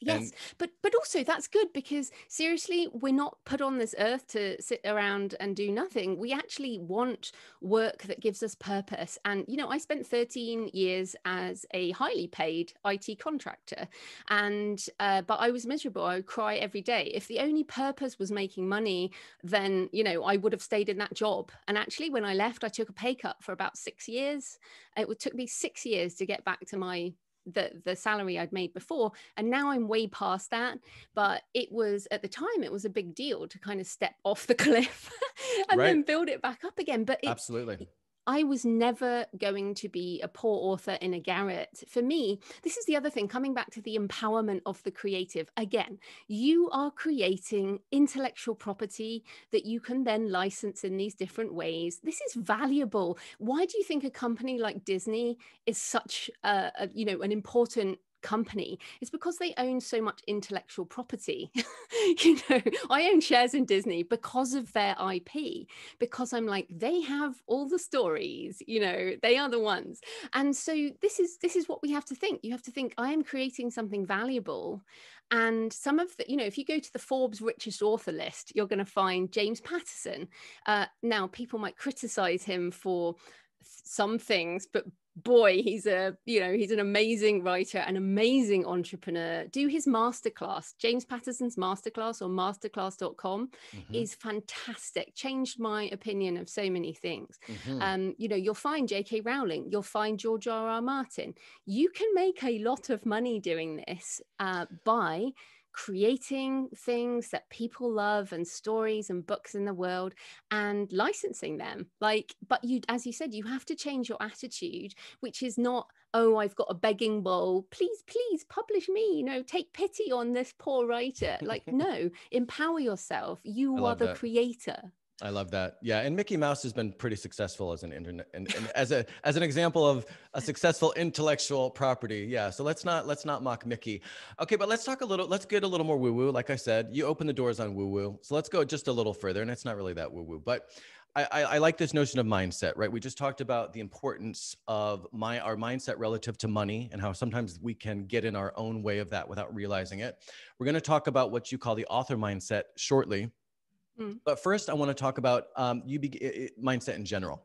Yes, and- but but also that's good because seriously, we're not put on this earth to sit around and do nothing. We actually want work that gives us purpose. And you know, I spent 13 years as a highly paid IT contractor, and uh, but I was miserable. I would cry every day. If the only purpose was making money, then you know I would have stayed in that job. And actually, when I left, I took a pay cut for about six years. It took me six years to get back to my the the salary I'd made before, and now I'm way past that. But it was at the time it was a big deal to kind of step off the cliff and right. then build it back up again. But it, absolutely, I was never going to be a poor author in a garret. For me, this is the other thing, coming back to the empowerment of the creative. Again, you are creating intellectual property that you can then license in these different ways. This is valuable. Why do you think a company like Disney is such a, a you know an important company is because they own so much intellectual property. you know, I own shares in Disney because of their IP, because I'm like, they have all the stories, you know, they are the ones. And so this is this is what we have to think. You have to think, I am creating something valuable. And some of the, you know, if you go to the Forbes richest author list, you're going to find James Patterson. Uh, now, people might criticize him for some things, but boy he's a you know he's an amazing writer an amazing entrepreneur do his masterclass james patterson's masterclass or masterclass.com mm-hmm. is fantastic changed my opinion of so many things mm-hmm. um, you know you'll find jk rowling you'll find george r r martin you can make a lot of money doing this uh, by creating things that people love and stories and books in the world and licensing them like but you as you said you have to change your attitude which is not oh i've got a begging bowl please please publish me you know take pity on this poor writer like no empower yourself you I are the that. creator I love that. Yeah, and Mickey Mouse has been pretty successful as an internet and, and as a as an example of a successful intellectual property. Yeah, so let's not let's not mock Mickey. Okay, but let's talk a little. Let's get a little more woo woo. Like I said, you open the doors on woo woo. So let's go just a little further, and it's not really that woo woo, but. I, I, I like this notion of mindset, right? We just talked about the importance of my our mindset relative to money and how sometimes we can get in our own way of that without realizing it. We're going to talk about what you call the author mindset shortly Mm. But first, I want to talk about um, you be- it, mindset in general.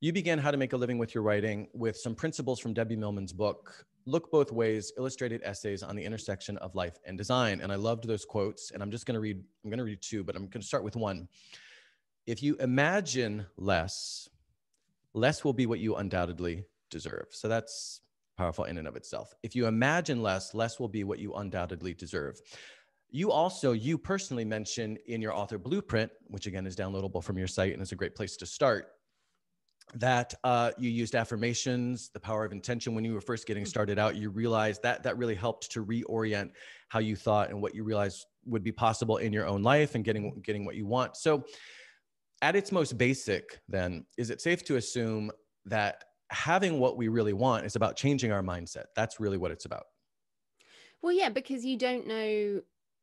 You began How to Make a Living with Your Writing with some principles from Debbie Millman's book, Look Both Ways Illustrated Essays on the Intersection of Life and Design. And I loved those quotes. And I'm just going to read, I'm going to read two, but I'm going to start with one. If you imagine less, less will be what you undoubtedly deserve. So that's powerful in and of itself. If you imagine less, less will be what you undoubtedly deserve. You also, you personally mentioned in your author blueprint, which again is downloadable from your site and is a great place to start, that uh, you used affirmations, the power of intention. When you were first getting hmm. started out, you realized that that really helped to reorient how you thought and what you realized would be possible in your own life and getting getting what you want. So, at its most basic, then, is it safe to assume that having what we really want is about changing our mindset? That's really what it's about. Well, yeah, because you don't know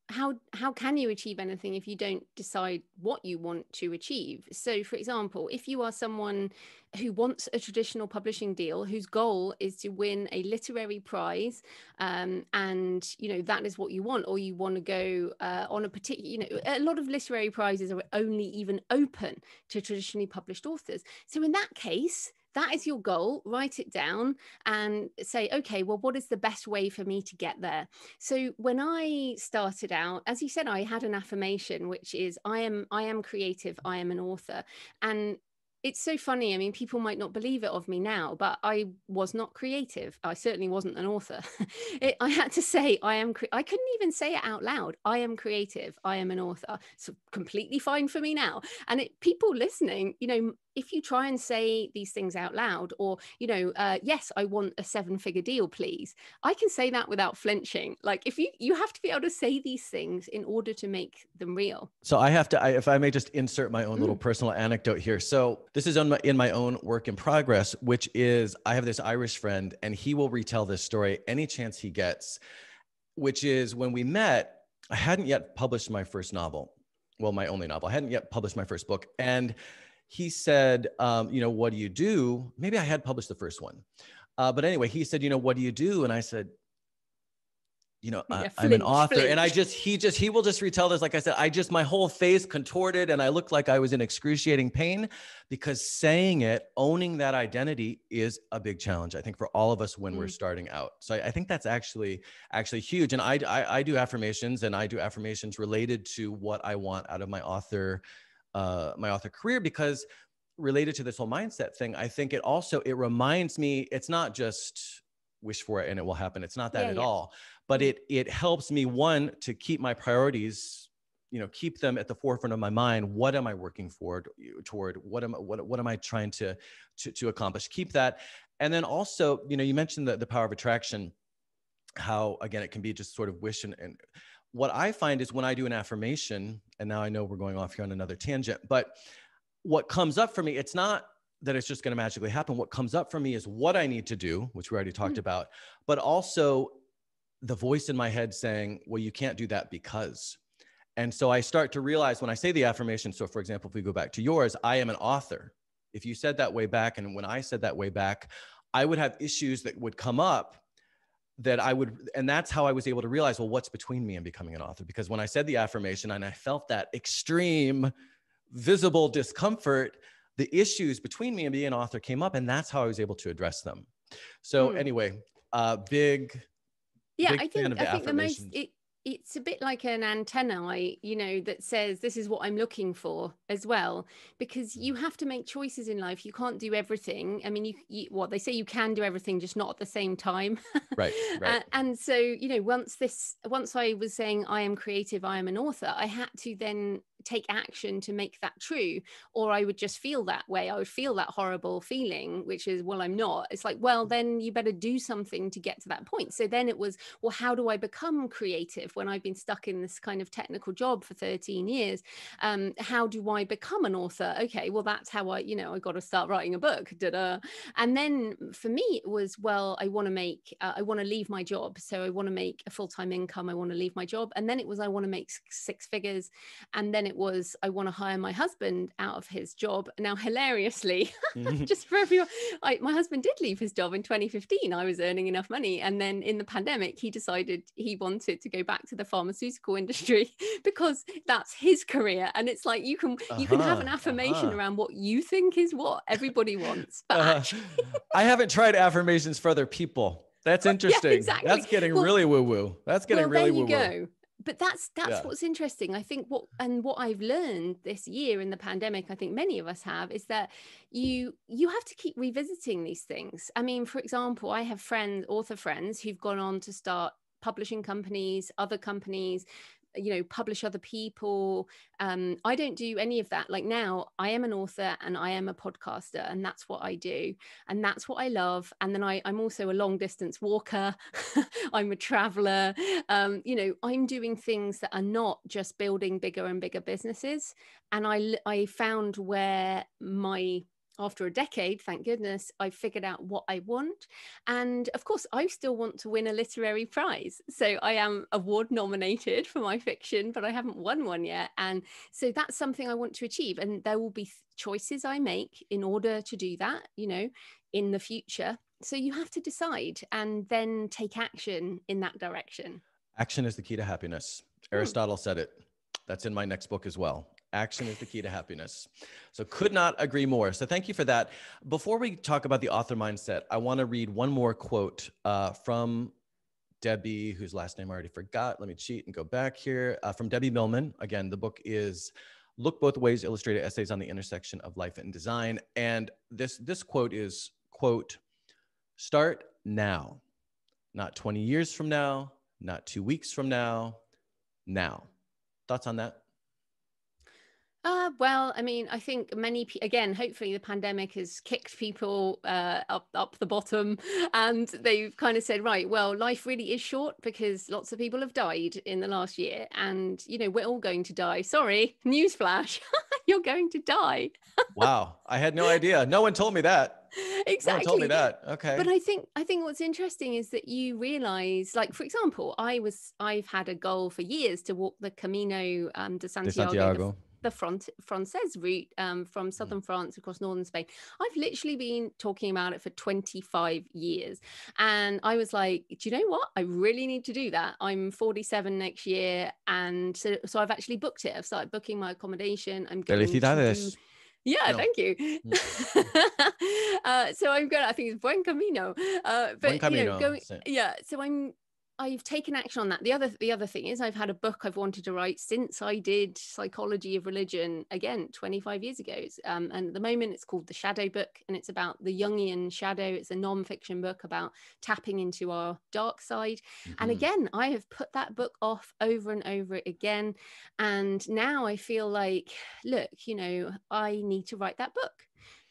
how how can you achieve anything if you don't decide what you want to achieve so for example if you are someone who wants a traditional publishing deal whose goal is to win a literary prize um, and you know that is what you want or you want to go uh, on a particular you know a lot of literary prizes are only even open to traditionally published authors so in that case that is your goal write it down and say okay well what is the best way for me to get there so when i started out as you said i had an affirmation which is i am i am creative i am an author and it's so funny. I mean, people might not believe it of me now, but I was not creative. I certainly wasn't an author. it, I had to say, I am, I couldn't even say it out loud. I am creative. I am an author. So completely fine for me now. And it, people listening, you know, if you try and say these things out loud or you know uh, yes i want a seven figure deal please i can say that without flinching like if you you have to be able to say these things in order to make them real so i have to I, if i may just insert my own mm. little personal anecdote here so this is on my, in my own work in progress which is i have this irish friend and he will retell this story any chance he gets which is when we met i hadn't yet published my first novel well my only novel i hadn't yet published my first book and he said, um, you know, what do you do? Maybe I had published the first one. Uh, but anyway, he said, you know, what do you do? And I said, you know, yeah, I, am an author. Flinch. And I just, he just, he will just retell this. Like I said, I just, my whole face contorted and I looked like I was in excruciating pain because saying it, owning that identity is a big challenge, I think, for all of us when mm. we're starting out. So I, I, think that's actually, actually huge. And I, I, I do affirmations and I do affirmations related to what I want out of my author uh, my author career because related to this whole mindset thing, I think it also it reminds me it's not just wish for it and it will happen. It's not that yeah, at yeah. all, but it it helps me one to keep my priorities you know keep them at the forefront of my mind what am i working for toward what am what, what am i trying to, to to accomplish keep that and then also you know you mentioned the, the power of attraction how again it can be just sort of wish and, and what I find is when I do an affirmation, and now I know we're going off here on another tangent, but what comes up for me, it's not that it's just going to magically happen. What comes up for me is what I need to do, which we already mm-hmm. talked mm-hmm. about, but also the voice in my head saying, well, you can't do that because. And so I start to realize when I say the affirmation. So, for example, if we go back to yours, I am an author. If you said that way back, and when I said that way back, I would have issues that would come up that I would, and that's how I was able to realize, well, what's between me and becoming an author? Because when I said the affirmation and I felt that extreme visible discomfort, the issues between me and being an author came up, and that's how I was able to address them. So, mm. anyway, uh, big, yeah, big I think, I think the most, it, it's a bit like an antenna, you know, that says this is what I'm looking for as well, because mm. you have to make choices in life. You can't do everything. I mean, you, you what well, they say you can do everything, just not at the same time. right. right. and so, you know, once this, once I was saying I am creative, I am an author, I had to then take action to make that true or i would just feel that way i would feel that horrible feeling which is well i'm not it's like well mm. then you better do something to get to that point so then it was well how do i become creative when i've been stuck in this kind of technical job for 13 years um, how do i become an author okay well that's how i you know i got to start writing a book da-da. and then for me it was well i want to make uh, i want to leave my job so i want to make a full-time income i want to leave my job and then it was i want to make six figures and then it was I want to hire my husband out of his job. Now, hilariously, mm-hmm. just for everyone, I, my husband did leave his job in 2015. I was earning enough money, and then in the pandemic, he decided he wanted to go back to the pharmaceutical industry because that's his career. And it's like you can uh-huh, you can have an uh-huh, affirmation uh-huh. around what you think is what everybody wants. But uh-huh. I haven't tried affirmations for other people. That's interesting. Yeah, exactly. That's getting well, really woo woo. That's getting well, really woo woo. There you go but that's that's yeah. what's interesting i think what and what i've learned this year in the pandemic i think many of us have is that you you have to keep revisiting these things i mean for example i have friends author friends who've gone on to start publishing companies other companies you know publish other people um, i don't do any of that like now i am an author and i am a podcaster and that's what i do and that's what i love and then I, am also a long distance walker i'm a traveler um, you know i'm doing things that are not just building bigger and bigger businesses and i i found where my after a decade, thank goodness, I figured out what I want. And of course, I still want to win a literary prize. So I am award nominated for my fiction, but I haven't won one yet. And so that's something I want to achieve. And there will be choices I make in order to do that, you know, in the future. So you have to decide and then take action in that direction. Action is the key to happiness. Hmm. Aristotle said it. That's in my next book as well. Action is the key to happiness. So, could not agree more. So, thank you for that. Before we talk about the author mindset, I want to read one more quote uh, from Debbie, whose last name I already forgot. Let me cheat and go back here. Uh, from Debbie Millman. Again, the book is Look Both Ways Illustrated Essays on the Intersection of Life and Design. And this, this quote is, quote, start now, not 20 years from now, not two weeks from now, now. Thoughts on that? Uh, well, I mean, I think many, pe- again, hopefully the pandemic has kicked people uh, up, up the bottom and they've kind of said, right, well, life really is short because lots of people have died in the last year. And, you know, we're all going to die. Sorry, newsflash, you're going to die. wow. I had no idea. No one told me that exactly no told me that okay but i think i think what's interesting is that you realize like for example i was i've had a goal for years to walk the camino um, de santiago, de santiago the front Frances route um, from mm. southern France across northern Spain. I've literally been talking about it for 25 years. And I was like, do you know what? I really need to do that. I'm 47 next year. And so, so I've actually booked it. I've started booking my accommodation. I'm going Felicidades. To yeah, no. thank you. Mm. uh, so I'm going. I think it's Buen Camino. Uh, but Buen Camino. You know, going, yeah. So I'm I've taken action on that. The other the other thing is I've had a book I've wanted to write since I did psychology of religion again 25 years ago. Um, and at the moment it's called the Shadow Book, and it's about the Jungian shadow. It's a non-fiction book about tapping into our dark side. Mm-hmm. And again, I have put that book off over and over again, and now I feel like, look, you know, I need to write that book.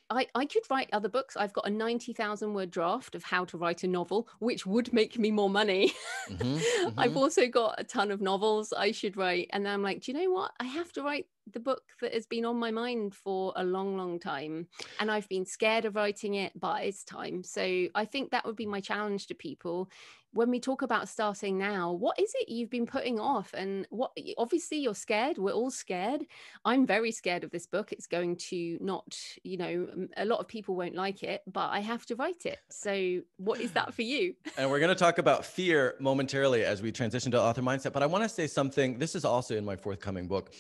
I, I could write other books. I've got a 90,000 word draft of how to write a novel, which would make me more money. Mm-hmm, mm-hmm. I've also got a ton of novels I should write. And I'm like, do you know what? I have to write the book that has been on my mind for a long, long time. And I've been scared of writing it, but it's time. So I think that would be my challenge to people when we talk about starting now, what is it you've been putting off? And what obviously you're scared. We're all scared. I'm very scared of this book. It's going to not, you know, a lot of people won't like it, but I have to write it. So, what is that for you? and we're going to talk about fear momentarily as we transition to author mindset. But I want to say something. This is also in my forthcoming book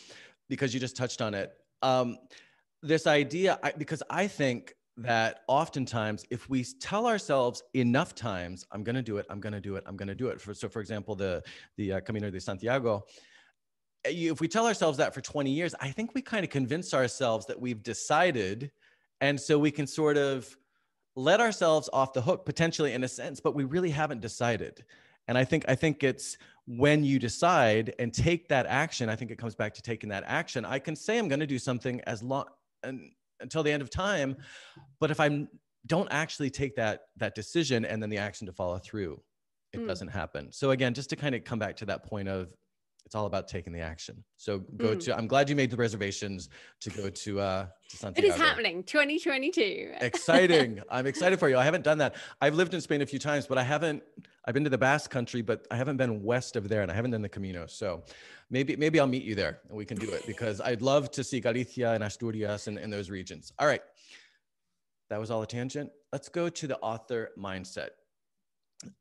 because you just touched on it. Um, this idea, I, because I think that oftentimes if we tell ourselves enough times i'm going to do it i'm going to do it i'm going to do it for, so for example the the uh, camino de santiago eh, if we tell ourselves that for 20 years i think we kind of convince ourselves that we've decided and so we can sort of let ourselves off the hook potentially in a sense but we really haven't decided and i think i think it's when you decide and take that action i think it comes back to taking that action i can say i'm going to do something as long and until the end of time. But if i don't actually take that that decision and then the action to follow through, it mm. doesn't happen. So again, just to kind of come back to that point of it's all about taking the action. So go mm. to. I'm glad you made the reservations to go to. Uh, to Santiago. It is happening, 2022. Exciting! I'm excited for you. I haven't done that. I've lived in Spain a few times, but I haven't. I've been to the Basque Country, but I haven't been west of there, and I haven't done the Camino. So maybe maybe I'll meet you there, and we can do it because I'd love to see Galicia and Asturias and, and those regions. All right, that was all a tangent. Let's go to the author mindset.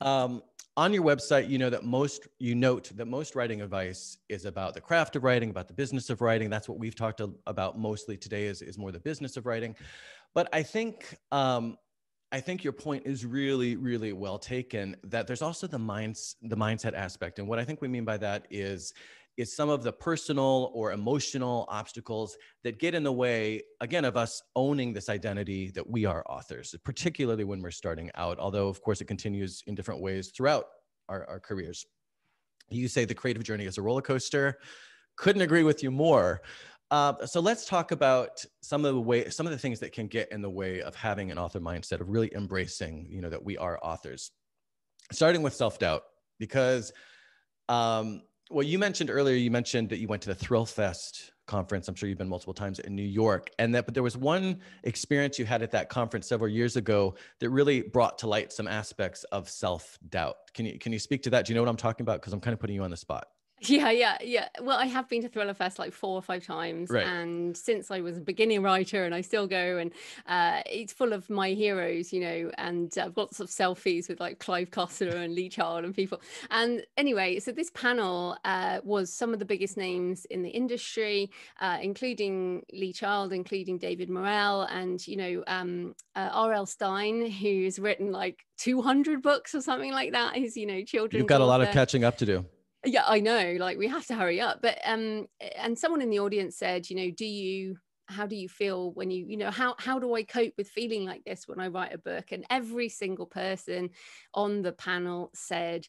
Um, on your website, you know that most you note that most writing advice is about the craft of writing, about the business of writing. That's what we've talked about mostly today. Is is more the business of writing, but I think. Um, I think your point is really, really well taken. That there's also the minds, the mindset aspect, and what I think we mean by that is is some of the personal or emotional obstacles that get in the way again of us owning this identity that we are authors particularly when we're starting out although of course it continues in different ways throughout our, our careers you say the creative journey is a roller coaster couldn't agree with you more uh, so let's talk about some of the way some of the things that can get in the way of having an author mindset of really embracing you know that we are authors starting with self-doubt because um, well you mentioned earlier you mentioned that you went to the thrill fest conference i'm sure you've been multiple times in new york and that but there was one experience you had at that conference several years ago that really brought to light some aspects of self-doubt can you can you speak to that do you know what i'm talking about because i'm kind of putting you on the spot yeah, yeah, yeah. Well, I have been to Thriller Fest like four or five times, right. and since I was a beginning writer, and I still go, and uh, it's full of my heroes, you know, and I've lots of selfies with like Clive Cossler and Lee Child and people. And anyway, so this panel uh, was some of the biggest names in the industry, uh, including Lee Child, including David Morrell, and you know, um, uh, R.L. Stein, who's written like 200 books or something like that. He's you know, children. You've got author. a lot of catching up to do yeah i know like we have to hurry up but um and someone in the audience said you know do you how do you feel when you you know how how do i cope with feeling like this when i write a book and every single person on the panel said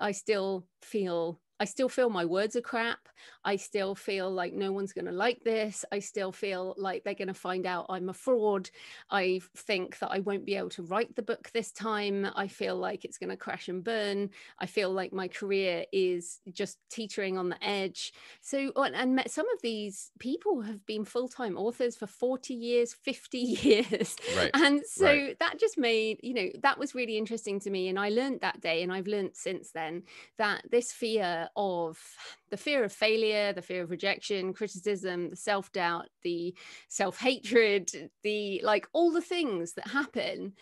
i still feel I still feel my words are crap. I still feel like no one's going to like this. I still feel like they're going to find out I'm a fraud. I think that I won't be able to write the book this time. I feel like it's going to crash and burn. I feel like my career is just teetering on the edge. So, and some of these people have been full time authors for 40 years, 50 years. Right. And so right. that just made, you know, that was really interesting to me. And I learned that day, and I've learned since then that this fear of the fear of failure, the fear of rejection, criticism, the self doubt, the self hatred, the like all the things that happen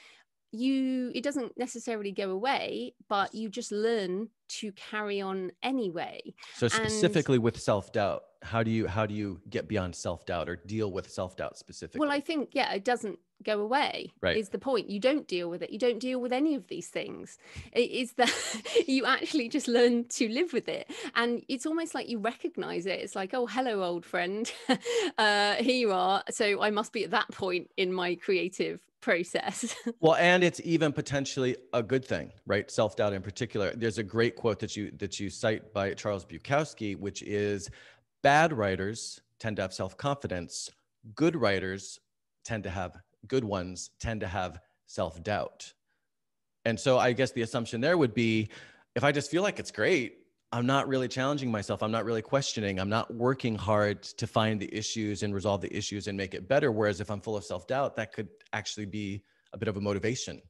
you it doesn't necessarily go away but you just learn to carry on anyway so specifically and, with self-doubt how do you how do you get beyond self-doubt or deal with self-doubt specifically well i think yeah it doesn't go away right. is the point you don't deal with it you don't deal with any of these things it is that you actually just learn to live with it and it's almost like you recognize it it's like oh hello old friend uh here you are so i must be at that point in my creative process. well, and it's even potentially a good thing, right? Self-doubt in particular. There's a great quote that you that you cite by Charles Bukowski, which is bad writers tend to have self-confidence. Good writers tend to have good ones tend to have self-doubt. And so I guess the assumption there would be if I just feel like it's great, I'm not really challenging myself. I'm not really questioning. I'm not working hard to find the issues and resolve the issues and make it better. Whereas if I'm full of self doubt, that could actually be a bit of a motivation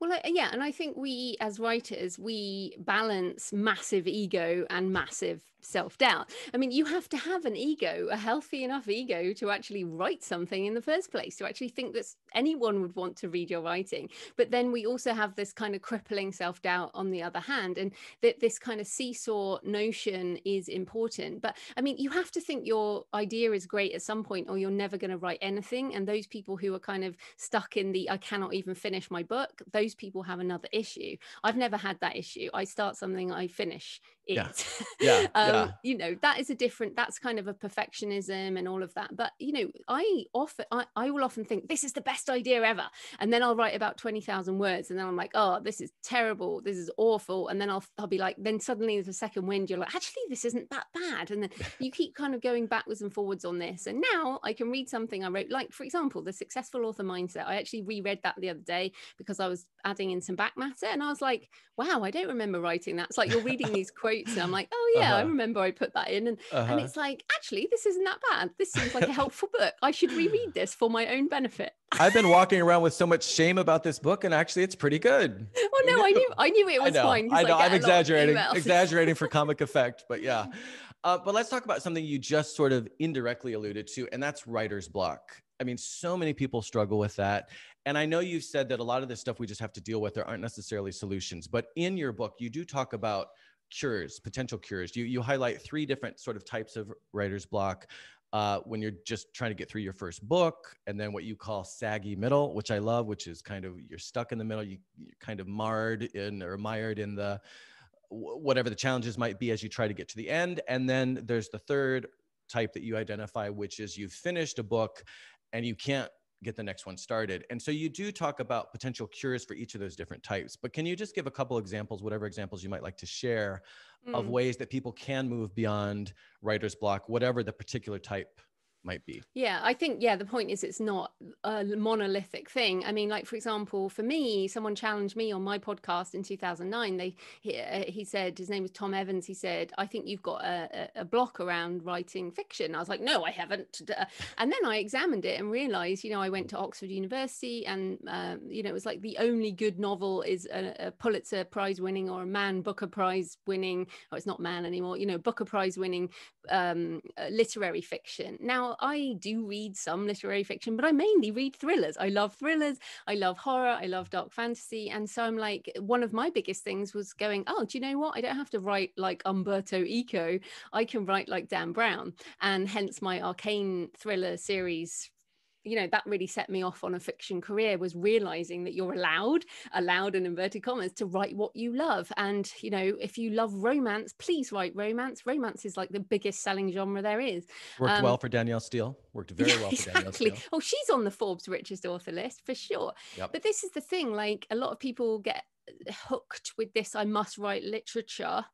well, yeah, and I think we as writers we balance massive ego and massive self doubt. I mean, you have to have an ego, a healthy enough ego to actually write something in the first place, to actually think that anyone would want to read your writing. But then we also have this kind of crippling self doubt on the other hand, and that this kind of seesaw notion is important. But I mean, you have to think your idea is great at some point, or you're never going to write anything. And those people who are kind of stuck in the I cannot even finish my book, those people have another issue. I've never had that issue. I start something, I finish it. Yeah. Yeah. um, yeah. You know, that is a different, that's kind of a perfectionism and all of that. But, you know, I often, I, I will often think this is the best idea ever. And then I'll write about 20,000 words and then I'm like, oh, this is terrible. This is awful. And then I'll, I'll be like, then suddenly there's a second wind. You're like, actually, this isn't that bad. And then you keep kind of going backwards and forwards on this. And now I can read something I wrote, like, for example, The Successful Author Mindset. I actually reread that the other day because I was adding in some back matter. And I was like, wow, I don't remember writing that. It's like you're reading these quotes, and I'm like, oh yeah, uh-huh. I remember I put that in. And uh-huh. and it's like, actually, this isn't that bad. This seems like a helpful book. I should reread this for my own benefit. I've been walking around with so much shame about this book, and actually, it's pretty good. Well, no, I knew I knew it was I know, fine. I know I am exaggerating, exaggerating for comic effect, but yeah. Uh, but let's talk about something you just sort of indirectly alluded to, and that's writer's block. I mean, so many people struggle with that. And I know you've said that a lot of this stuff we just have to deal with, there aren't necessarily solutions. But in your book, you do talk about cures, potential cures. You, you highlight three different sort of types of writer's block. Uh, when you're just trying to get through your first book, and then what you call saggy middle, which I love, which is kind of you're stuck in the middle, you, you're kind of marred in or mired in the whatever the challenges might be as you try to get to the end. And then there's the third type that you identify, which is you've finished a book and you can't get the next one started. And so you do talk about potential cures for each of those different types, but can you just give a couple examples, whatever examples you might like to share, mm. of ways that people can move beyond writer's block, whatever the particular type might be. Yeah, I think yeah, the point is it's not a monolithic thing. I mean, like for example, for me, someone challenged me on my podcast in 2009. They he, uh, he said his name was Tom Evans. He said, "I think you've got a, a block around writing fiction." I was like, "No, I haven't." Uh, and then I examined it and realized, you know, I went to Oxford University, and um, you know, it was like the only good novel is a, a Pulitzer Prize winning or a Man Booker Prize winning. Oh, it's not Man anymore. You know, Booker Prize winning um, uh, literary fiction. Now well, I do read some literary fiction, but I mainly read thrillers. I love thrillers, I love horror, I love dark fantasy. And so I'm like, one of my biggest things was going, oh, do you know what? I don't have to write like Umberto Eco, I can write like Dan Brown. And hence my arcane thriller series you know that really set me off on a fiction career was realizing that you're allowed allowed in inverted commas to write what you love and you know if you love romance please write romance romance is like the biggest selling genre there is worked um, well for danielle steele worked very yeah, well for exactly. danielle steele oh she's on the forbes richest author list for sure yep. but this is the thing like a lot of people get hooked with this i must write literature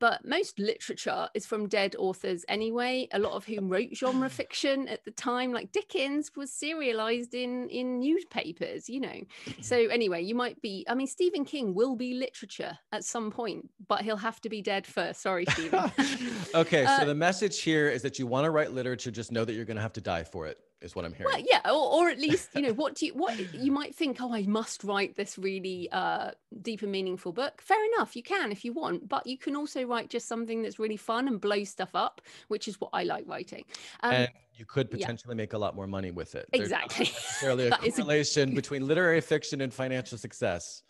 but most literature is from dead authors anyway, a lot of whom oh. wrote genre fiction at the time. Like Dickens was serialized in, in newspapers, you know. So, anyway, you might be, I mean, Stephen King will be literature at some point, but he'll have to be dead first. Sorry, Stephen. okay. So, uh, the message here is that you want to write literature, just know that you're going to have to die for it is what I'm hearing. Well, yeah, or, or, at least you know what do you what you might think? Oh, I must write this really uh, deep and meaningful book. Fair enough, you can if you want, but you can also write just something that's really fun and blow stuff up, which is what I like writing. Um, and you could potentially yeah. make a lot more money with it. Exactly. There's a correlation a- between literary fiction and financial success.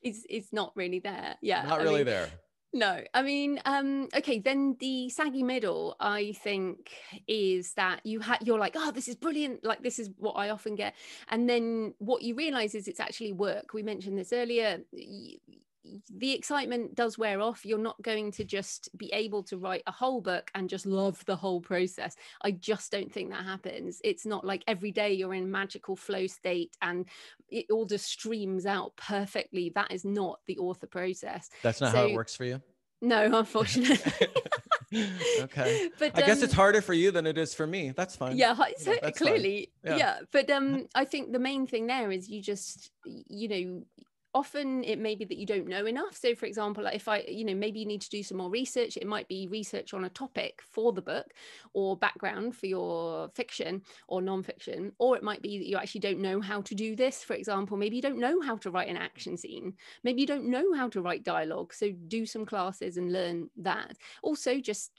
It's, it's not really there. Yeah. Not really I mean, there. No, I mean, um, okay, then the saggy middle, I think, is that you ha- you're like, oh, this is brilliant. Like, this is what I often get. And then what you realize is it's actually work. We mentioned this earlier. Y- the excitement does wear off. You're not going to just be able to write a whole book and just love the whole process. I just don't think that happens. It's not like every day you're in magical flow state and it all just streams out perfectly. That is not the author process. That's not so, how it works for you. No, unfortunately. okay. But I guess um, it's harder for you than it is for me. That's fine. Yeah, so clearly. Yeah. yeah. But um mm-hmm. I think the main thing there is you just you know often it may be that you don't know enough so for example if i you know maybe you need to do some more research it might be research on a topic for the book or background for your fiction or nonfiction or it might be that you actually don't know how to do this for example maybe you don't know how to write an action scene maybe you don't know how to write dialogue so do some classes and learn that also just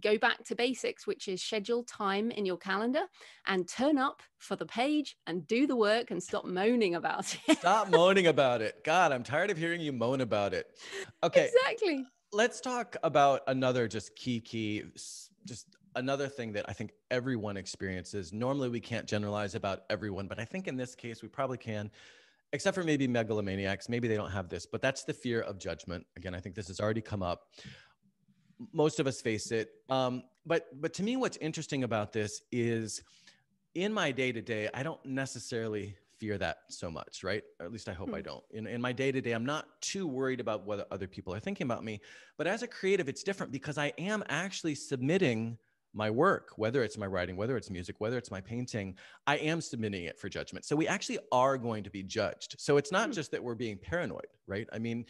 go back to basics, which is schedule time in your calendar and turn up for the page and do the work and stop moaning about it. stop moaning about it. God, I'm tired of hearing you moan about it. Okay. Exactly. Let's talk about another just key, key, just another thing that I think everyone experiences. Normally, we can't generalize about everyone, but I think in this case, we probably can except for maybe megalomaniacs, maybe they don't have this, but that's the fear of judgment. Again, I think this has already come up most of us face it. Um, but but to me, what's interesting about this is in my day to day, I don't necessarily fear that so much, right? Or at least I hope hmm I don't. In, in my day to day, I'm not too worried about what other people are thinking about me. But as a creative, it's different because I am actually submitting my work, whether it's my writing, whether it's music, whether it's my painting, I am submitting it for judgment. So we actually are going to be judged. So it's not hmm just that we're being paranoid, right? I mean,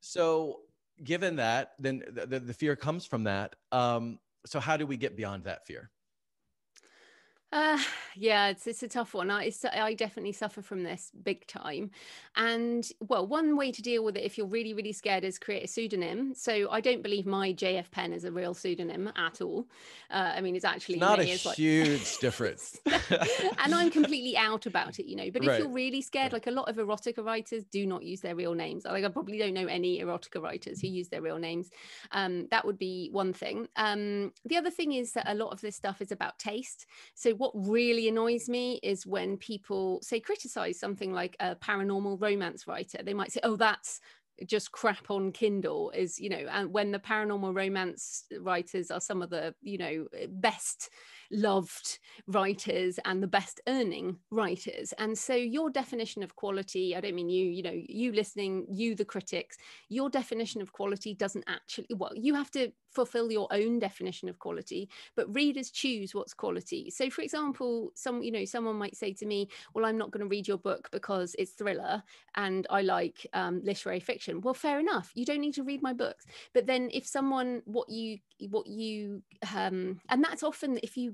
so given that, then the, the, the fear comes from that. Um, so how do we get beyond that fear? Uh, yeah, it's, it's a tough one. I, I definitely suffer from this big time. And well, one way to deal with it if you're really, really scared is create a pseudonym. So I don't believe my JF Pen is a real pseudonym at all. Uh, I mean, it's actually it's not me, a it's huge like... difference. and I'm completely out about it, you know. But if right. you're really scared, like a lot of erotica writers do not use their real names. Like I probably don't know any erotica writers who use their real names. Um, that would be one thing. Um, the other thing is that a lot of this stuff is about taste. So what really annoys me is when people say criticize something like a paranormal romance writer. They might say, "Oh, that's just crap on Kindle is, you know, and when the paranormal romance writers are some of the, you know, eh, best loved writers and the best earning writers. And so your definition of quality, I don't mean you, you know, you listening, you the critics, your definition of quality doesn't actually, well, you have to fulfill your own definition of quality, but readers choose what's quality. So for example, some, you know, someone might say to me, well, I'm not going to read your book because it's thriller and I like um, literary fiction. Well, fair enough. You don't need to read my books. But then if someone, what you, what you, um, and that's often if you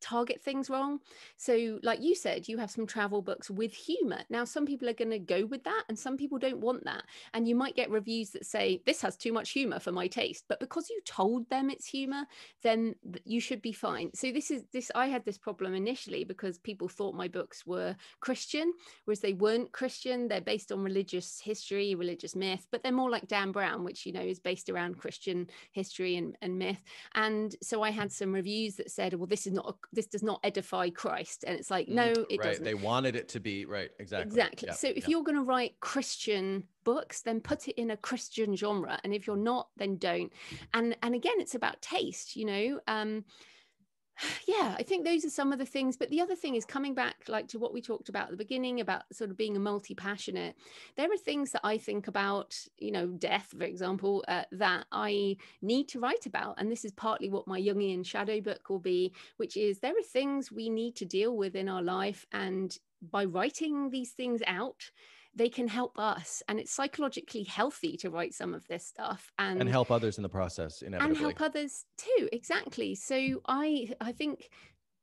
target things wrong. So, like you said, you have some travel books with humor. Now, some people are going to go with that, and some people don't want that. And you might get reviews that say, This has too much humor for my taste. But because you told them it's humor, then you should be fine. So, this is this I had this problem initially because people thought my books were Christian, whereas they weren't Christian. They're based on religious history, religious myth, but they're more like Dan Brown, which, you know, is based around Christian history and, and myth. And so I had some reviews that said, Well, this is not a this does not edify Christ. And it's like, no, mm, it right. doesn't. They wanted it to be right. Exactly. Exactly. Yeah. So if yeah. you're going to write Christian books, then put it in a Christian genre. And if you're not, then don't. And and again, it's about taste, you know. Um, yeah i think those are some of the things but the other thing is coming back like to what we talked about at the beginning about sort of being a multi-passionate there are things that i think about you know death for example uh, that i need to write about and this is partly what my jungian shadow book will be which is there are things we need to deal with in our life and by writing these things out they can help us and it's psychologically healthy to write some of this stuff and, and help others in the process inevitably. and help others too exactly so i i think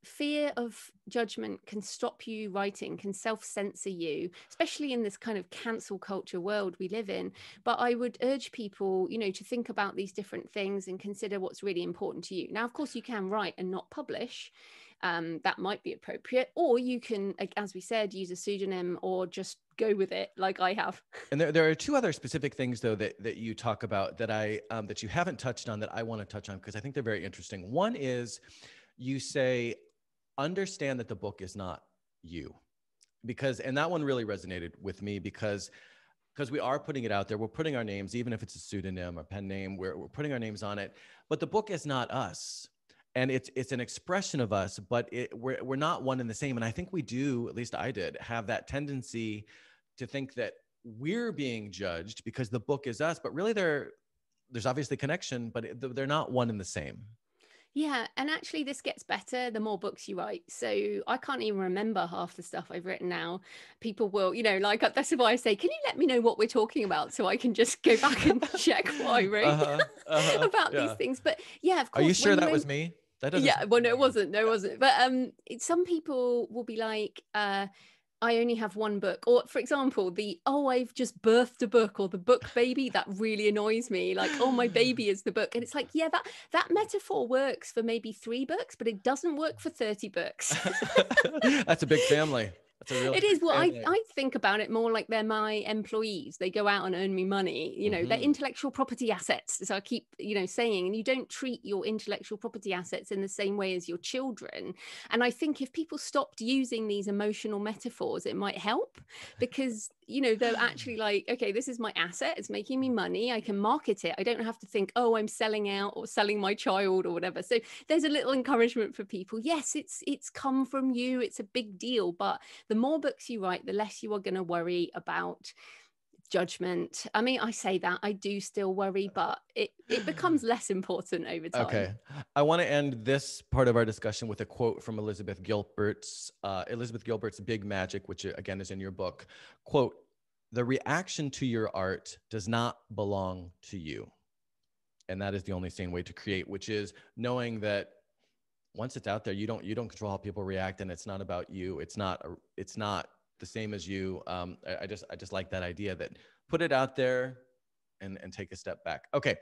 fear of judgment can stop you writing can self-censor you especially in this kind of cancel culture world we live in but i would urge people you know to think about these different things and consider what's really important to you now of course you can write and not publish um, that might be appropriate. Or you can, as we said, use a pseudonym or just go with it like I have. And there, there are two other specific things though that, that you talk about that I um, that you haven't touched on that I want to touch on because I think they're very interesting. One is you say understand that the book is not you because and that one really resonated with me because because we are putting it out there we're putting our names even if it's a pseudonym or pen name we're, we're putting our names on it but the book is not us and it's it's an expression of us but it, we're, we're not one and the same and i think we do at least i did have that tendency to think that we're being judged because the book is us but really they're there's obviously connection but they're not one and the same yeah, and actually, this gets better the more books you write. So I can't even remember half the stuff I've written now. People will, you know, like that's why I say, can you let me know what we're talking about so I can just go back and check why I wrote uh-huh, uh-huh, about yeah. these things? But yeah, of course. Are you sure that was me? That doesn't. Yeah, well, no, it wasn't. No, it wasn't. But um, it, some people will be like, uh I only have one book. Or, for example, the, oh, I've just birthed a book or the book baby, that really annoys me. Like, oh, my baby is the book. And it's like, yeah, that, that metaphor works for maybe three books, but it doesn't work for 30 books. That's a big family. Real, it is. Well, I, I think about it more like they're my employees. They go out and earn me money. You know, mm-hmm. they're intellectual property assets. So I keep, you know, saying, and you don't treat your intellectual property assets in the same way as your children. And I think if people stopped using these emotional metaphors, it might help because, you know, they're actually like, okay, this is my asset. It's making me money. I can market it. I don't have to think, oh, I'm selling out or selling my child or whatever. So there's a little encouragement for people. Yes, it's it's come from you. It's a big deal, but the more books you write, the less you are going to worry about judgment. I mean, I say that I do still worry, but it, it becomes less important over time. Okay. I want to end this part of our discussion with a quote from Elizabeth Gilbert's uh, Elizabeth Gilbert's Big Magic, which uh, again is in your book. Quote, the reaction to your art does not belong to you. And that is the only sane way to create, which is knowing that once it's out there, you don't you don't control how people react, and it's not about you. It's not a, it's not the same as you. Um, I, I just I just like that idea that put it out there, and and take a step back. Okay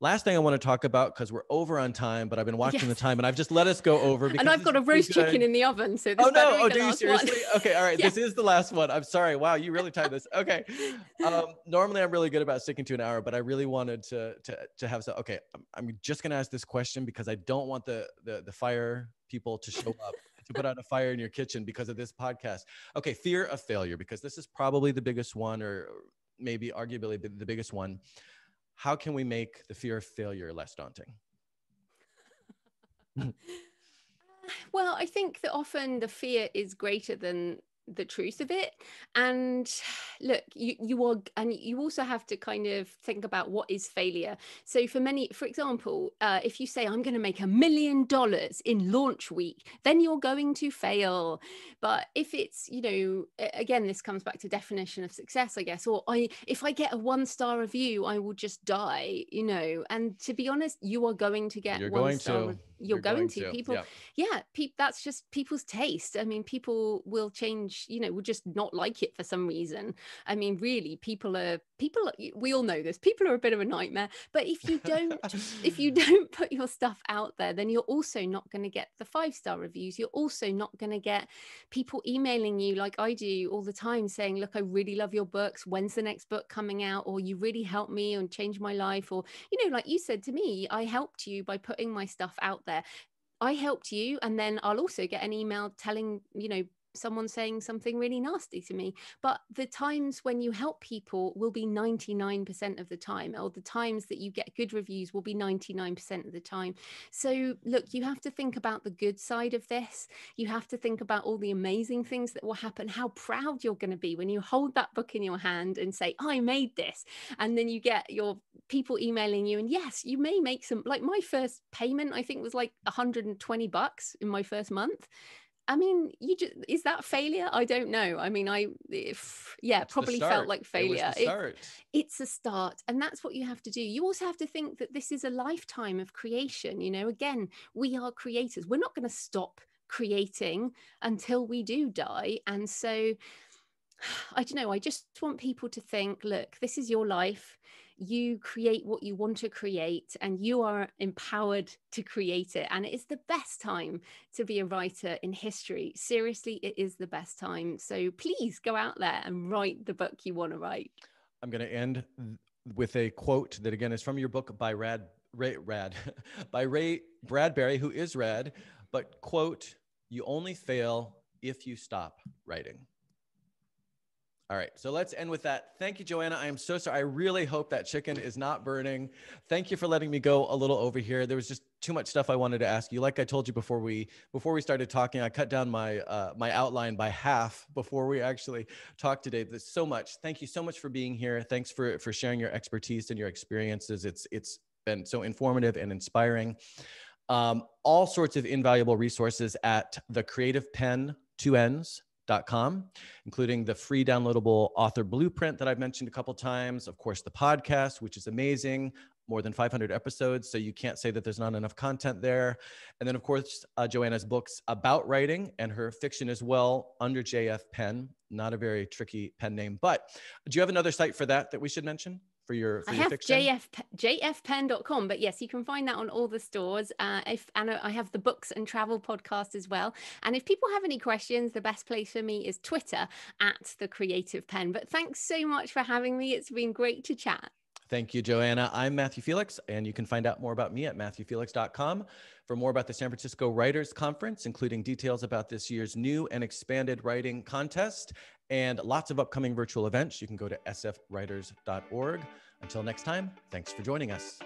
last thing I want to talk about because we're over on time, but I've been watching yes. the time and I've just let us go over. and I've got a roast chicken in the oven, so this oh no, oh do you seriously? One. Okay, all right, yeah. this is the last one. I'm sorry. Wow, you really timed this. Okay, um, normally I'm really good about sticking to an hour, but I really wanted to to to have so. Okay, I'm, I'm just gonna ask this question because I don't want the the the fire people to show up. to put out a fire in your kitchen because of this podcast. Okay, fear of failure, because this is probably the biggest one, or maybe arguably the, the biggest one how can we make the fear of failure less daunting? Uh, well, I think that often the fear is greater than the truth of it and look you you are and you also have to kind of think about what is failure so for many for example uh, if you say i'm going to make a million dollars in launch week then you're going to fail but if it's you know again this comes back to definition of success i guess or i if i get a one star review i will just die you know and to be honest you are going to get you're one star to you're, you're going, going, to, people yeah, yeah pe- that's just people's taste i mean people will change you know will just not like it for some reason i mean really people are people we all know this people are a bit of a nightmare but if you don't if you don't put your stuff out there then you're also not going to get the five star reviews you're also not going to get people emailing you like i do all the time saying look i really love your books when's the next book coming out or you really helped me and changed my life or you know like you said to me i helped you by putting my stuff out there I helped you, and then I'll also get an email telling you know someone saying something really nasty to me. But the times when you help people will be 99% of the time, or the times that you get good reviews will be 99% of the time. So, look, you have to think about the good side of this. You have to think about all the amazing things that will happen, how proud you're going to be when you hold that book in your hand and say, I made this. And then you get your people emailing you. And yes, you may make some, like my first payment, I think was like 120 bucks in my first month. I mean, you just, is that failure? I don't know. I mean, I if, yeah, it's probably felt like failure. It it, it's a start, and that's what you have to do. You also have to think that this is a lifetime of creation. You know, again, we are creators. We're not going to stop creating until we do die, and so I don't know. I just want people to think, look, this is your life you create what you want to create and you are empowered to create it. And it is the best time to be a writer in history. Seriously, it is the best time. So please go out there and write the book you want to write. I'm going to end with a quote that, again, is from your book by Rad, Ray, Rad, by Ray Bradbury, who is Rad, but quote, you only fail if you stop writing. All right. So let's end with that. Thank you, Joanna. I am so sorry. I really hope that chicken is not burning. Thank you for letting me go a little over here. There was just too much stuff I wanted to ask you. Like I told you before we before we started talking, I cut down my uh, my outline by half before we actually talked today. so much. Thank you so much for being here. Thanks for for sharing your expertise and your experiences. It's it's been so informative and inspiring. Um, all sorts of invaluable resources at the Creative Pen two Ends. Com, including the free downloadable author blueprint that I've mentioned a couple times, of course, the podcast, which is amazing, more than 500 episodes. So you can't say that there's not enough content there. And then, of course, uh, Joanna's books about writing and her fiction as well under JF Pen. Not a very tricky pen name, but do you have another site for that that we should mention? for your for I your have fiction? JF, jfpen.com, but yes, you can find that on all the stores. Uh, if and I have the books and travel podcast as well. And if people have any questions, the best place for me is Twitter at the creative pen. But thanks so much for having me. It's been great to chat. Thank you, Joanna. I'm Matthew Felix, and you can find out more about me at matthewfelix.com. For more about the San Francisco Writers Conference, including details about this year's new and expanded writing contest, and lots of upcoming virtual events. You can go to sfwriters.org. Until next time, thanks for joining us.